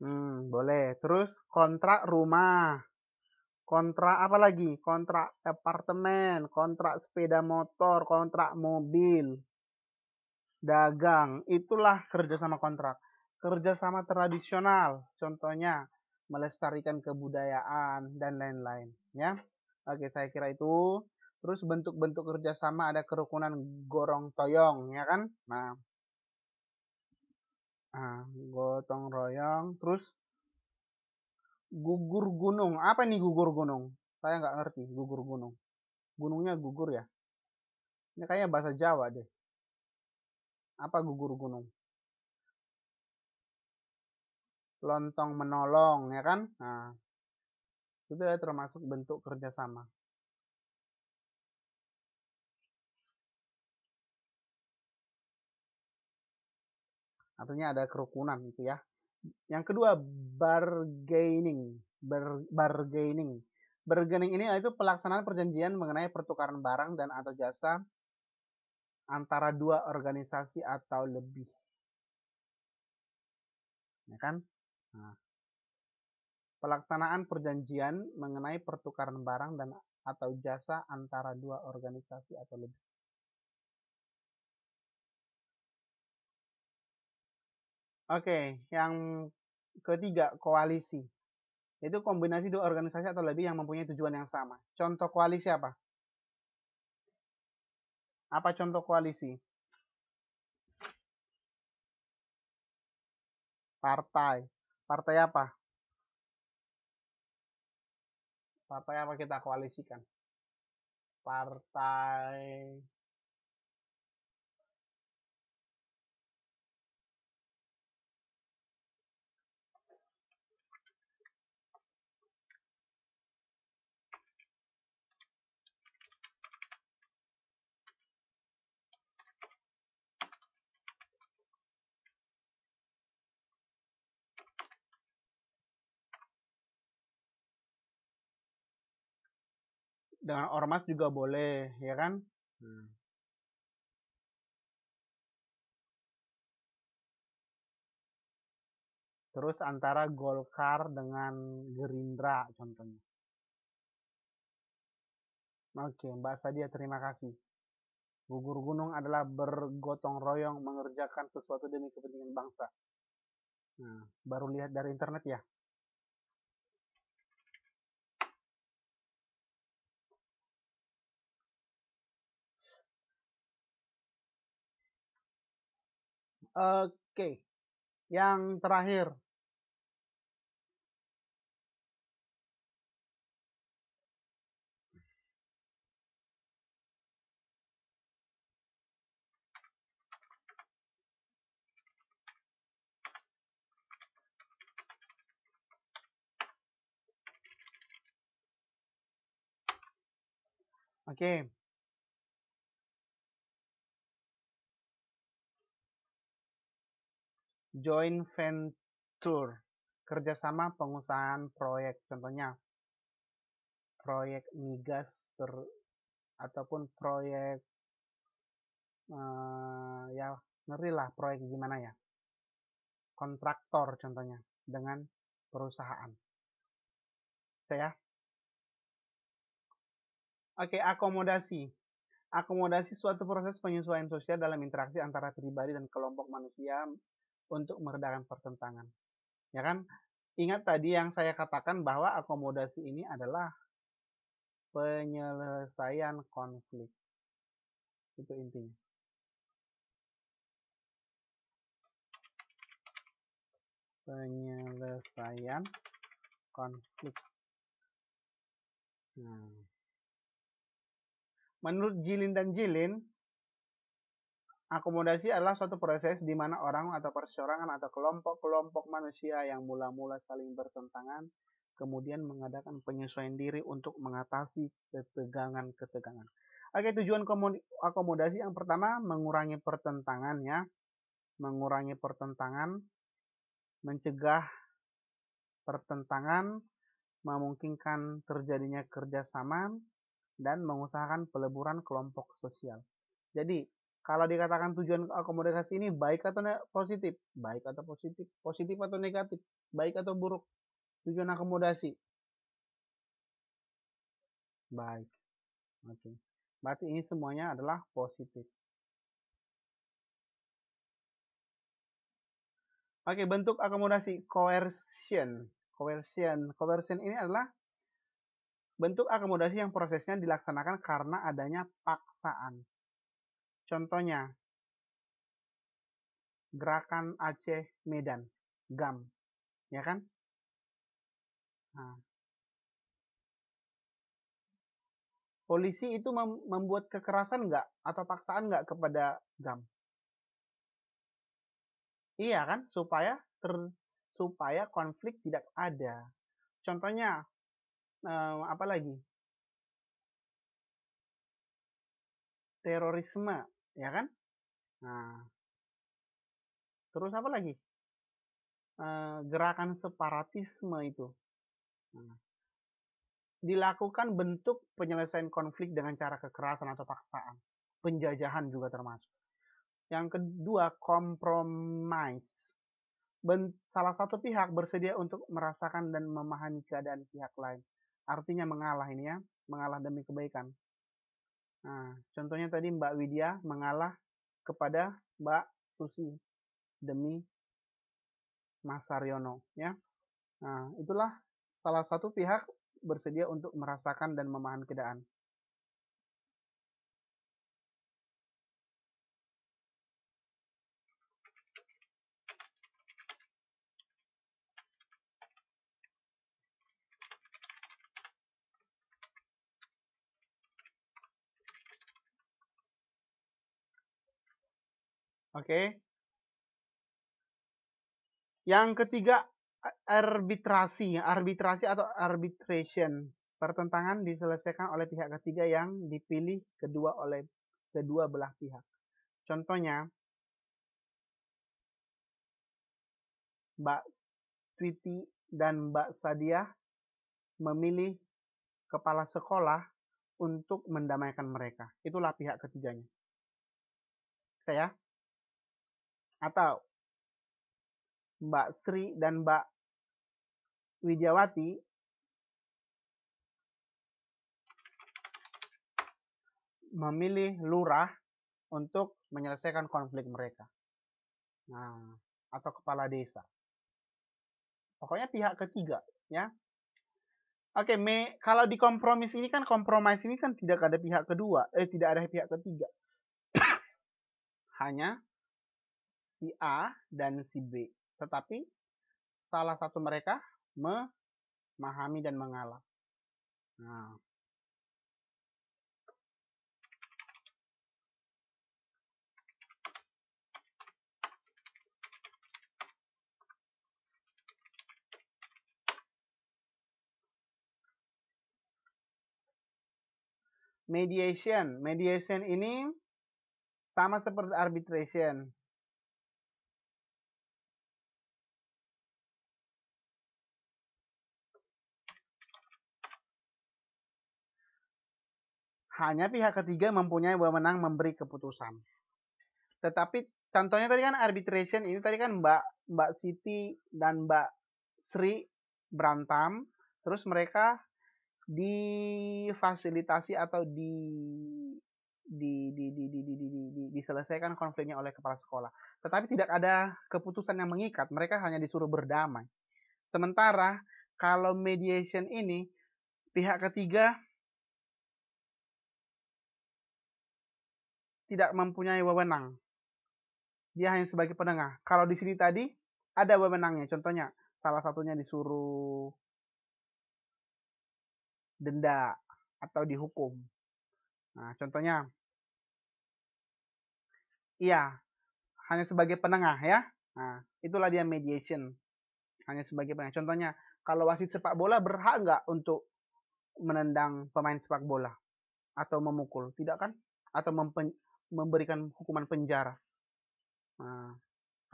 Hmm, boleh. Terus kontrak rumah. Kontrak apa lagi? Kontrak apartemen, kontrak sepeda motor, kontrak mobil. Dagang, itulah kerjasama kontrak. Kerjasama tradisional, contohnya melestarikan kebudayaan dan lain-lain. Ya, oke saya kira itu. Terus bentuk-bentuk kerjasama ada kerukunan gorong toyong, ya kan? Nah, ah, gotong royong terus gugur gunung apa nih gugur gunung saya nggak ngerti gugur gunung gunungnya gugur ya ini kayaknya bahasa Jawa deh apa gugur gunung lontong menolong ya kan nah itu ya termasuk bentuk kerjasama Artinya ada kerukunan itu ya. Yang kedua bargaining, Ber, bargaining. Bargaining ini itu pelaksanaan perjanjian mengenai pertukaran barang dan atau jasa antara dua organisasi atau lebih. Ya kan? Nah. Pelaksanaan perjanjian mengenai pertukaran barang dan atau jasa antara dua organisasi atau lebih. Oke, yang ketiga koalisi. Itu kombinasi dua organisasi atau lebih yang mempunyai tujuan yang sama. Contoh koalisi apa? Apa contoh koalisi? Partai. Partai apa? Partai apa kita koalisikan? Partai dengan ormas juga boleh ya kan hmm. terus antara Golkar dengan Gerindra contohnya oke Mbak Sadia terima kasih gugur gunung adalah bergotong royong mengerjakan sesuatu demi kepentingan bangsa nah, baru lihat dari internet ya Oke. Yang terakhir. Oke. Okay. joint venture kerjasama pengusahaan proyek contohnya proyek migas ter, ataupun proyek uh, ya ngeri lah proyek gimana ya kontraktor contohnya dengan perusahaan Saya. Gitu oke akomodasi akomodasi suatu proses penyesuaian sosial dalam interaksi antara pribadi dan kelompok manusia untuk meredakan pertentangan. Ya kan? Ingat tadi yang saya katakan bahwa akomodasi ini adalah penyelesaian konflik. Itu intinya. Penyelesaian konflik. Nah. Menurut Jilin dan Jilin, Akomodasi adalah suatu proses di mana orang atau perseorangan atau kelompok-kelompok manusia yang mula-mula saling bertentangan kemudian mengadakan penyesuaian diri untuk mengatasi ketegangan-ketegangan. Oke, tujuan akomodasi yang pertama mengurangi pertentangan ya. Mengurangi pertentangan, mencegah pertentangan, memungkinkan terjadinya kerjasama, dan mengusahakan peleburan kelompok sosial. Jadi, kalau dikatakan tujuan akomodasi ini baik atau positif, baik atau positif, positif atau negatif, baik atau buruk, tujuan akomodasi baik. Oke. Berarti ini semuanya adalah positif. Oke, bentuk akomodasi coercion. Coercion. Coercion ini adalah bentuk akomodasi yang prosesnya dilaksanakan karena adanya paksaan. Contohnya, gerakan Aceh Medan, GAM, ya kan? Nah. Polisi itu membuat kekerasan nggak atau paksaan nggak kepada GAM? Iya kan, supaya ter supaya konflik tidak ada. Contohnya eh, apa lagi? Terorisme ya kan nah terus apa lagi e, gerakan separatisme itu nah, dilakukan bentuk penyelesaian konflik dengan cara kekerasan atau paksaan penjajahan juga termasuk yang kedua kompromis salah satu pihak bersedia untuk merasakan dan memahami keadaan pihak lain artinya mengalah ini ya mengalah demi kebaikan Nah, contohnya tadi Mbak Widya mengalah kepada Mbak Susi demi Mas Saryono, ya. Nah, itulah salah satu pihak bersedia untuk merasakan dan memahami keadaan. Oke. Okay. Yang ketiga arbitrasi, arbitrasi atau arbitration. Pertentangan diselesaikan oleh pihak ketiga yang dipilih kedua oleh kedua belah pihak. Contohnya Mbak Twiti dan Mbak Sadia memilih kepala sekolah untuk mendamaikan mereka. Itulah pihak ketiganya. Saya atau Mbak Sri dan Mbak Widjawati memilih lurah untuk menyelesaikan konflik mereka. Nah, atau kepala desa. Pokoknya pihak ketiga, ya. Oke, me, kalau di kompromis ini kan kompromis ini kan tidak ada pihak kedua, eh tidak ada pihak ketiga. Hanya si A dan si B. Tetapi salah satu mereka memahami dan mengalah. Nah. Mediation. Mediation ini sama seperti arbitration Hanya pihak ketiga mempunyai wewenang memberi keputusan. Tetapi contohnya tadi kan arbitration ini tadi kan Mbak Mbak Siti dan Mbak Sri berantam, terus mereka difasilitasi atau di di, di, di, di, di, di, di, di, diselesaikan konfliknya oleh kepala sekolah. Tetapi tidak ada keputusan yang mengikat. Mereka hanya disuruh berdamai. Sementara kalau mediation ini pihak ketiga tidak mempunyai wewenang. Dia hanya sebagai penengah. Kalau di sini tadi ada wewenangnya. Contohnya salah satunya disuruh denda atau dihukum. Nah, contohnya iya, hanya sebagai penengah ya. Nah, itulah dia mediation. Hanya sebagai penengah. Contohnya kalau wasit sepak bola berhak nggak untuk menendang pemain sepak bola atau memukul? Tidak kan? Atau memberikan hukuman penjara. Nah,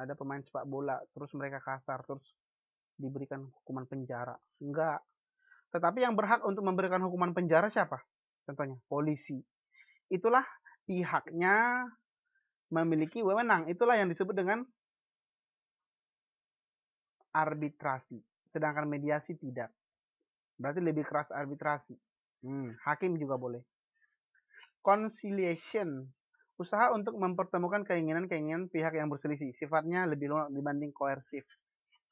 ada pemain sepak bola, terus mereka kasar, terus diberikan hukuman penjara. Enggak. Tetapi yang berhak untuk memberikan hukuman penjara siapa? Contohnya polisi. Itulah pihaknya memiliki wewenang. Itulah yang disebut dengan arbitrasi. Sedangkan mediasi tidak. Berarti lebih keras arbitrasi. Hmm, hakim juga boleh. Conciliation usaha untuk mempertemukan keinginan-keinginan pihak yang berselisih, sifatnya lebih lunak dibanding koersif.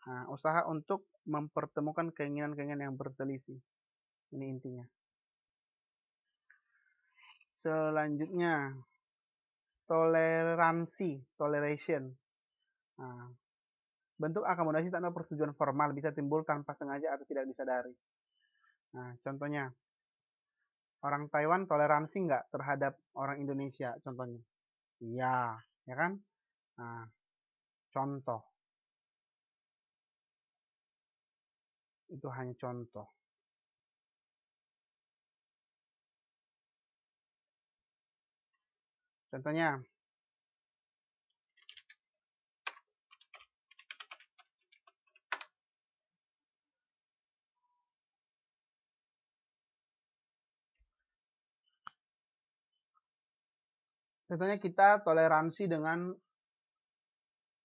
Nah, usaha untuk mempertemukan keinginan-keinginan yang berselisih. Ini intinya. Selanjutnya, toleransi, toleration. Nah, bentuk akomodasi tanpa persetujuan formal bisa timbul tanpa sengaja atau tidak disadari. Nah, contohnya, orang Taiwan toleransi nggak terhadap orang Indonesia contohnya? Iya, ya kan? Nah, contoh. Itu hanya contoh. Contohnya, Contohnya kita toleransi dengan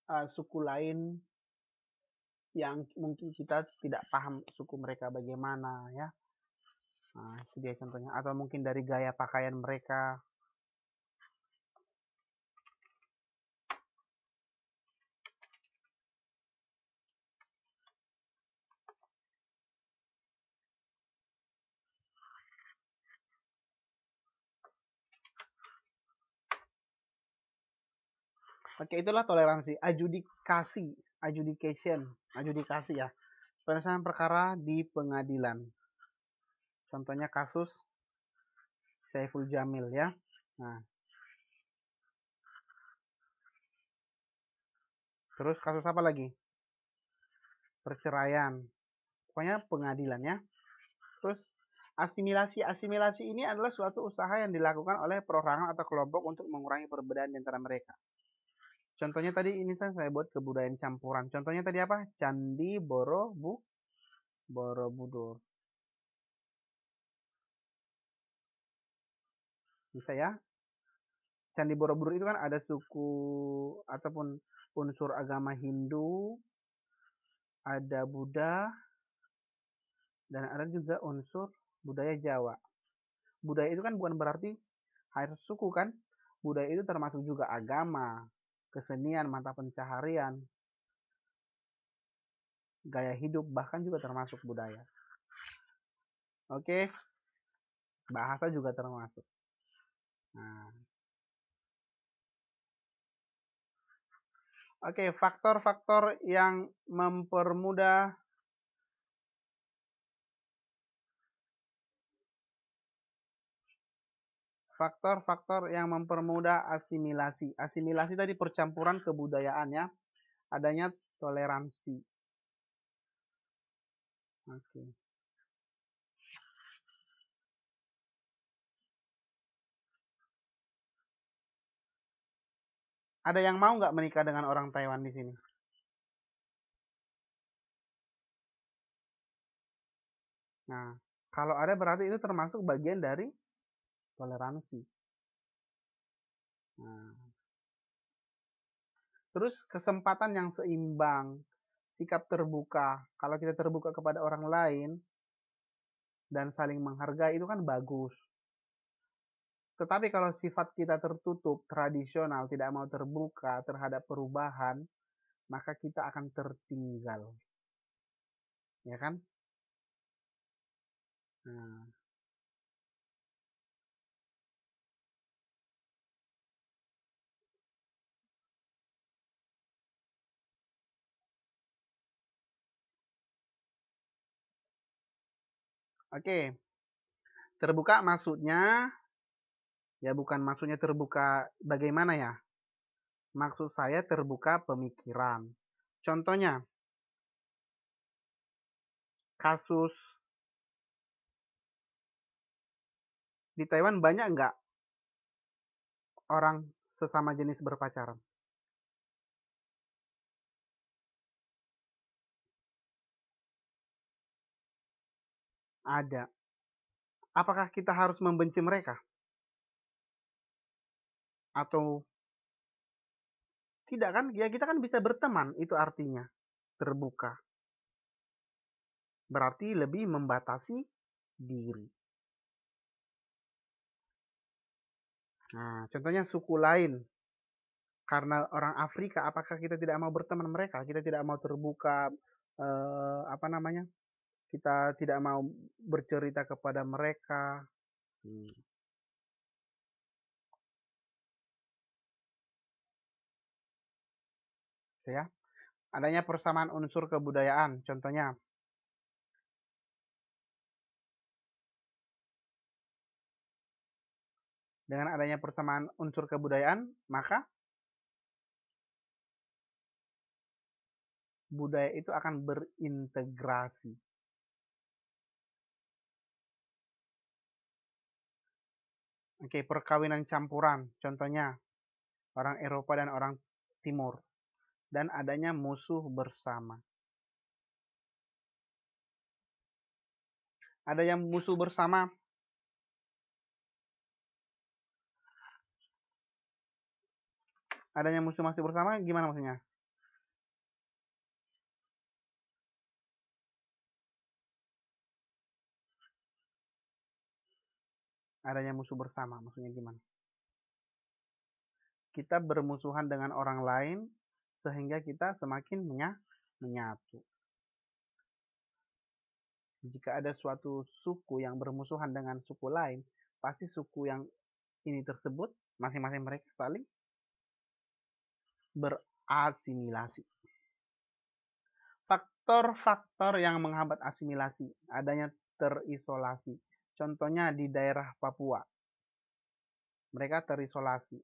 uh, suku lain yang mungkin kita tidak paham suku mereka bagaimana ya. Nah, itu dia contohnya. Atau mungkin dari gaya pakaian mereka, Oke, itulah toleransi, adjudikasi, adjudication, adjudikasi ya. Penyelesaian perkara di pengadilan. Contohnya kasus Saiful Jamil ya. Nah. Terus kasus apa lagi? Perceraian. Pokoknya pengadilan ya. Terus asimilasi. Asimilasi ini adalah suatu usaha yang dilakukan oleh perorangan atau kelompok untuk mengurangi perbedaan di antara mereka. Contohnya tadi ini saya buat kebudayaan campuran. Contohnya tadi apa? Candi Borobu Borobudur. Bisa ya? Candi Borobudur itu kan ada suku ataupun unsur agama Hindu, ada Buddha, dan ada juga unsur budaya Jawa. Budaya itu kan bukan berarti hanya suku kan? Budaya itu termasuk juga agama kesenian, mata pencaharian, gaya hidup, bahkan juga termasuk budaya. Oke, okay? bahasa juga termasuk. Nah. Oke, okay, faktor-faktor yang mempermudah faktor-faktor yang mempermudah asimilasi. Asimilasi tadi percampuran kebudayaan ya. Adanya toleransi. Oke. Okay. Ada yang mau nggak menikah dengan orang Taiwan di sini? Nah, kalau ada berarti itu termasuk bagian dari toleransi. Nah. Terus kesempatan yang seimbang, sikap terbuka. Kalau kita terbuka kepada orang lain dan saling menghargai itu kan bagus. Tetapi kalau sifat kita tertutup, tradisional, tidak mau terbuka terhadap perubahan, maka kita akan tertinggal. Ya kan? Nah. Oke. Terbuka maksudnya ya bukan maksudnya terbuka bagaimana ya? Maksud saya terbuka pemikiran. Contohnya kasus di Taiwan banyak nggak orang sesama jenis berpacaran? ada. Apakah kita harus membenci mereka? Atau tidak kan? Ya kita kan bisa berteman, itu artinya terbuka. Berarti lebih membatasi diri. Nah, contohnya suku lain karena orang Afrika apakah kita tidak mau berteman mereka kita tidak mau terbuka eh, apa namanya kita tidak mau bercerita kepada mereka hmm. ya adanya persamaan unsur kebudayaan contohnya dengan adanya persamaan unsur kebudayaan, maka budaya itu akan berintegrasi. Oke, okay, perkawinan campuran, contohnya orang Eropa dan orang Timur, dan adanya musuh bersama. Ada yang musuh bersama. Adanya musuh masih bersama, gimana maksudnya? adanya musuh bersama maksudnya gimana kita bermusuhan dengan orang lain sehingga kita semakin menyatu jika ada suatu suku yang bermusuhan dengan suku lain pasti suku yang ini tersebut masing-masing mereka saling berasimilasi faktor-faktor yang menghambat asimilasi adanya terisolasi Contohnya di daerah Papua. Mereka terisolasi.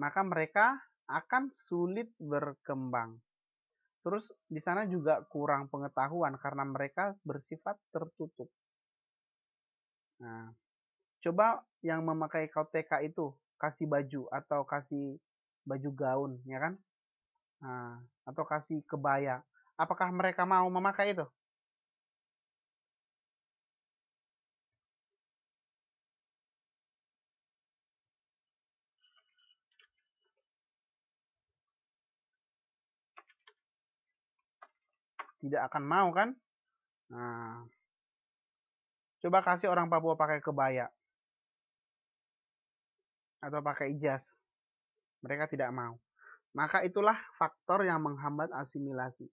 Maka mereka akan sulit berkembang. Terus di sana juga kurang pengetahuan karena mereka bersifat tertutup. Nah, coba yang memakai KTK itu kasih baju atau kasih baju gaun, ya kan? Nah, atau kasih kebaya. Apakah mereka mau memakai itu? tidak akan mau kan? Nah, coba kasih orang Papua pakai kebaya atau pakai jas. Mereka tidak mau. Maka itulah faktor yang menghambat asimilasi.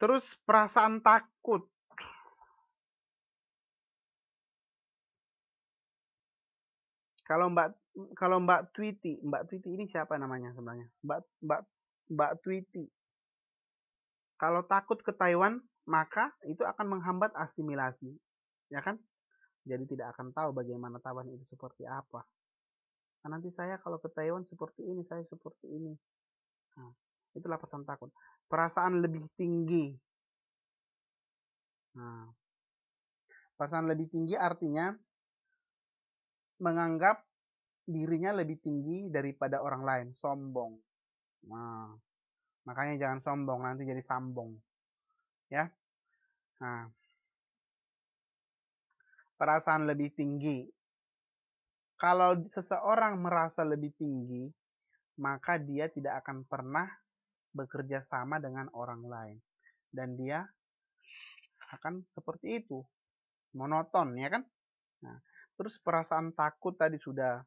Terus perasaan takut. Kalau Mbak kalau Mbak Twiti, Mbak Twiti ini siapa namanya sebenarnya? Mbak Mbak Mbak Twiti. Kalau takut ke Taiwan, maka itu akan menghambat asimilasi, ya kan? Jadi tidak akan tahu bagaimana Taiwan itu seperti apa. Nah, nanti saya kalau ke Taiwan seperti ini, saya seperti ini. Nah, itulah perasaan takut. Perasaan lebih tinggi. Nah, perasaan lebih tinggi artinya menganggap dirinya lebih tinggi daripada orang lain, sombong. Nah, makanya jangan sombong, nanti jadi sambong. Ya. Nah. Perasaan lebih tinggi. Kalau seseorang merasa lebih tinggi, maka dia tidak akan pernah bekerja sama dengan orang lain dan dia akan seperti itu monoton ya kan nah, terus perasaan takut tadi sudah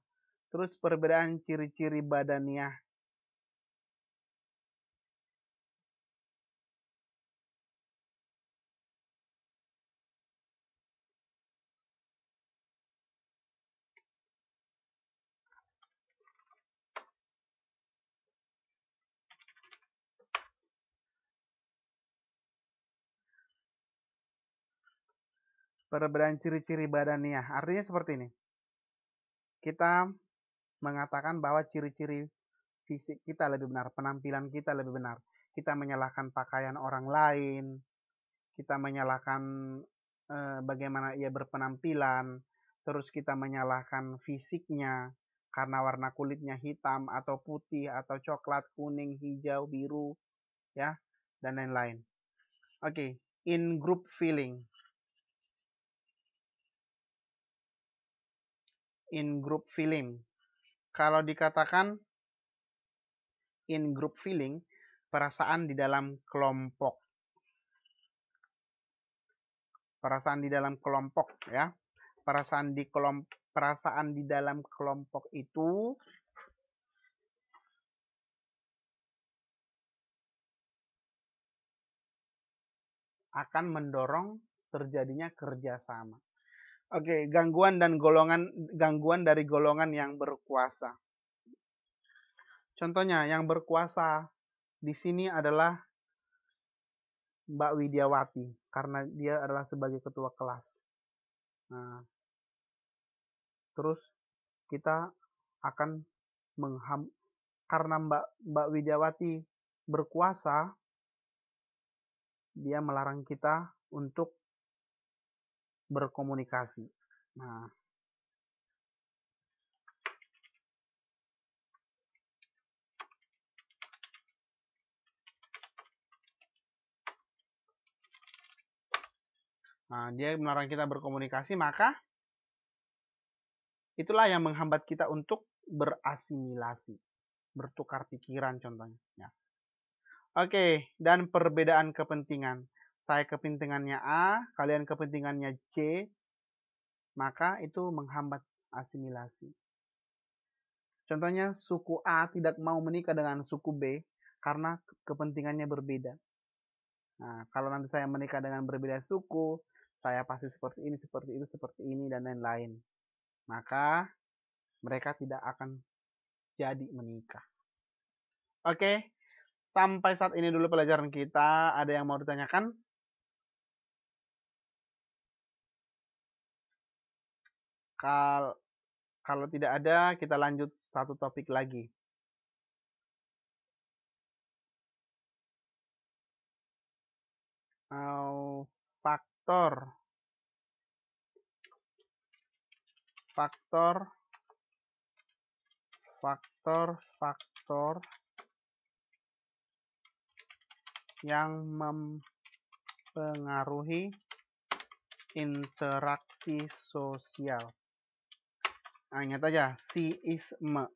Terus perbedaan ciri-ciri badannya. perbedaan ciri-ciri badannya. Artinya seperti ini. Kita mengatakan bahwa ciri-ciri fisik kita lebih benar, penampilan kita lebih benar. Kita menyalahkan pakaian orang lain, kita menyalahkan e, bagaimana ia berpenampilan, terus kita menyalahkan fisiknya karena warna kulitnya hitam atau putih atau coklat, kuning, hijau, biru, ya, dan lain-lain. Oke, okay. in group feeling. In group feeling. Kalau dikatakan in group feeling, perasaan di dalam kelompok. Perasaan di dalam kelompok ya. Perasaan di kelompok perasaan di dalam kelompok itu akan mendorong terjadinya kerjasama. Oke, okay, gangguan dan golongan gangguan dari golongan yang berkuasa. Contohnya yang berkuasa di sini adalah Mbak Widiawati karena dia adalah sebagai ketua kelas. Nah, terus kita akan mengham karena Mbak Mbak Widiawati berkuasa dia melarang kita untuk berkomunikasi. Nah, Nah, dia melarang kita berkomunikasi, maka itulah yang menghambat kita untuk berasimilasi, bertukar pikiran contohnya. Ya. Oke, dan perbedaan kepentingan saya kepentingannya A, kalian kepentingannya C, maka itu menghambat asimilasi. Contohnya suku A tidak mau menikah dengan suku B karena kepentingannya berbeda. Nah, kalau nanti saya menikah dengan berbeda suku, saya pasti seperti ini, seperti itu, seperti ini, dan lain-lain. Maka mereka tidak akan jadi menikah. Oke, sampai saat ini dulu pelajaran kita. Ada yang mau ditanyakan? Kal kalau tidak ada, kita lanjut satu topik lagi. faktor faktor faktor faktor yang mempengaruhi interaksi sosial. Nah, ingat aja, si is me.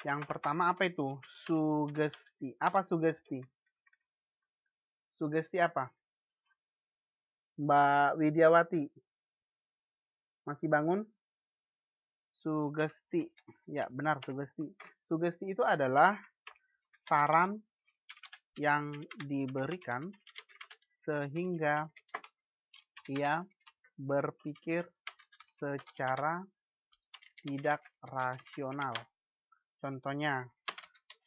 Yang pertama apa itu? Sugesti. Apa sugesti? Sugesti apa? Mbak Widiawati. Masih bangun? Sugesti. Ya, benar sugesti. Sugesti itu adalah saran yang diberikan sehingga ia berpikir secara tidak rasional. Contohnya,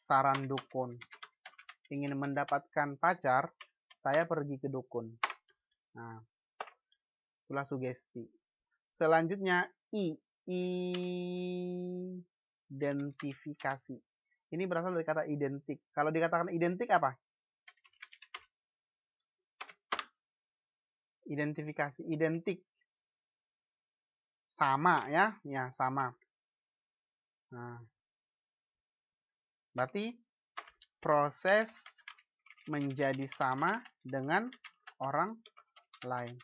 saran dukun. Ingin mendapatkan pacar, saya pergi ke dukun. Nah, itulah sugesti. Selanjutnya, I. Identifikasi. Ini berasal dari kata identik. Kalau dikatakan identik apa? Identifikasi. Identik sama ya, ya sama. Nah, berarti proses menjadi sama dengan orang lain.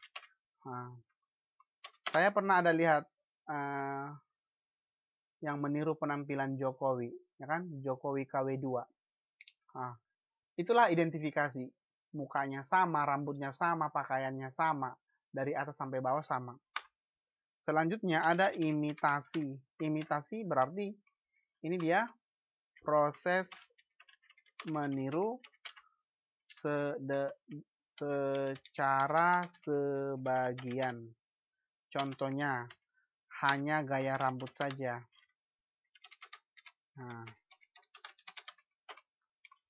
Nah, saya pernah ada lihat uh, yang meniru penampilan Jokowi, ya kan? Jokowi KW2. Nah, itulah identifikasi. Mukanya sama, rambutnya sama, pakaiannya sama, dari atas sampai bawah sama. Selanjutnya ada imitasi. Imitasi berarti ini dia proses meniru sede, secara sebagian. Contohnya hanya gaya rambut saja. Nah.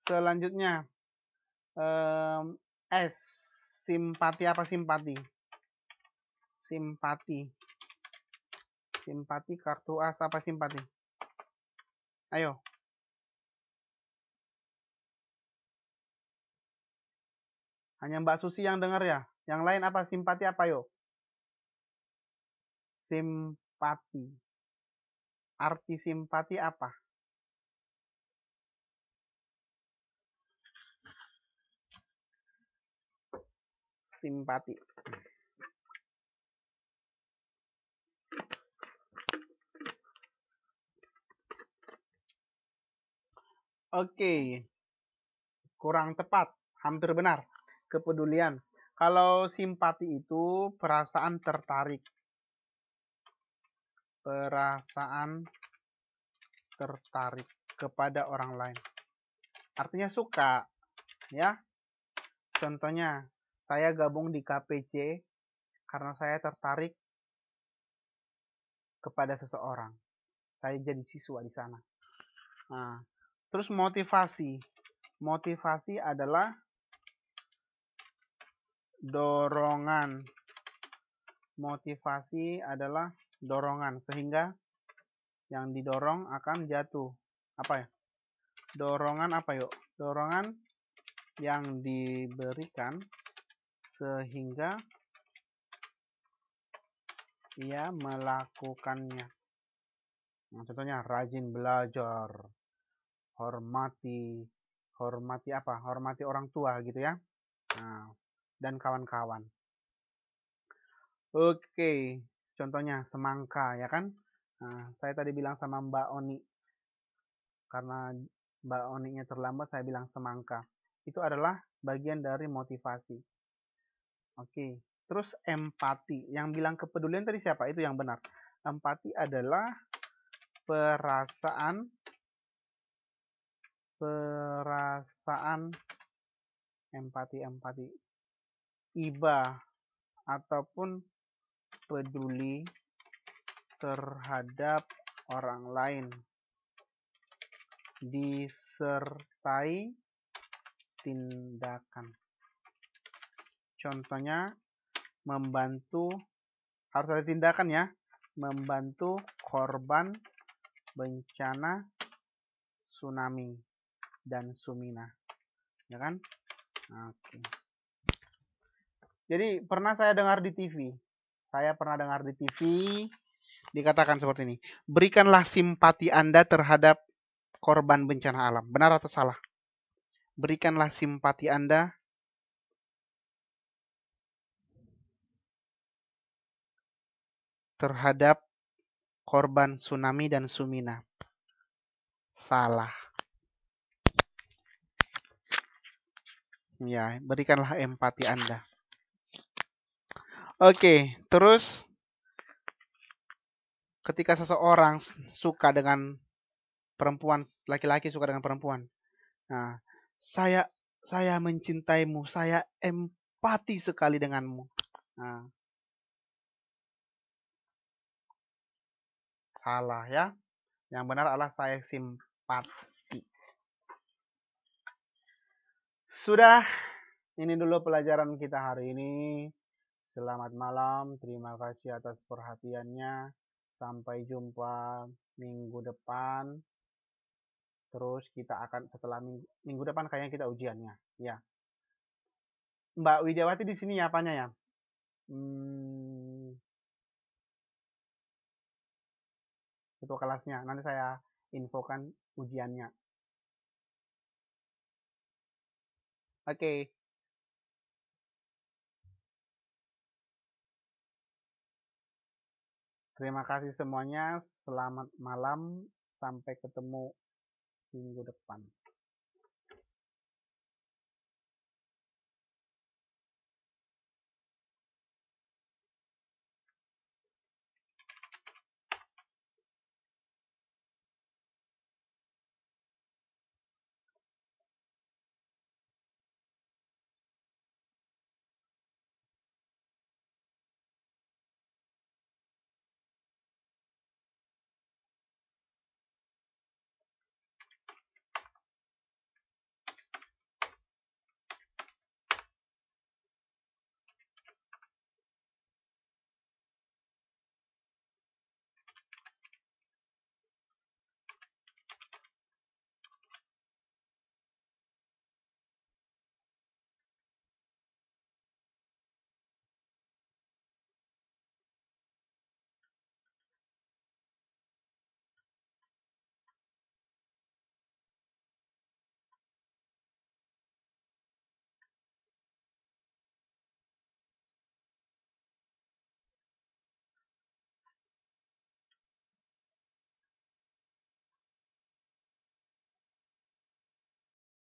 Selanjutnya eh, S simpati apa simpati? Simpati Simpati kartu as apa simpati? Ayo. Hanya Mbak Susi yang dengar ya. Yang lain apa simpati apa yo? Simpati. Arti simpati apa? Simpati. Oke, kurang tepat, hampir benar. Kepedulian. Kalau simpati itu perasaan tertarik. Perasaan tertarik kepada orang lain. Artinya suka, ya. Contohnya, saya gabung di KPC karena saya tertarik kepada seseorang. Saya jadi siswa di sana. Nah, Terus motivasi. Motivasi adalah dorongan. Motivasi adalah dorongan sehingga yang didorong akan jatuh. Apa ya? Dorongan apa yuk? Dorongan yang diberikan sehingga ia melakukannya. Nah, contohnya rajin belajar hormati hormati apa hormati orang tua gitu ya nah, dan kawan-kawan oke contohnya semangka ya kan nah, saya tadi bilang sama Mbak Oni karena Mbak nya terlambat saya bilang semangka itu adalah bagian dari motivasi oke terus empati yang bilang kepedulian tadi siapa itu yang benar empati adalah perasaan perasaan empati-empati iba ataupun peduli terhadap orang lain disertai tindakan contohnya membantu harus ada tindakan ya membantu korban bencana tsunami dan Sumina. Ya kan? Oke. Jadi pernah saya dengar di TV. Saya pernah dengar di TV dikatakan seperti ini. Berikanlah simpati Anda terhadap korban bencana alam. Benar atau salah? Berikanlah simpati Anda terhadap korban tsunami dan sumina. Salah. Ya, berikanlah empati Anda. Oke, terus ketika seseorang suka dengan perempuan, laki-laki suka dengan perempuan. Nah, saya saya mencintaimu, saya empati sekali denganmu. Nah, salah ya. Yang benar adalah saya simpati. Sudah, ini dulu pelajaran kita hari ini. Selamat malam, terima kasih atas perhatiannya. Sampai jumpa minggu depan. Terus kita akan setelah minggu, minggu depan kayaknya kita ujiannya, ya. Mbak Widjawati di sini ya apanya ya? Hmm, ketua kelasnya. Nanti saya infokan ujiannya. Oke. Terima kasih semuanya. Selamat malam. Sampai ketemu minggu depan.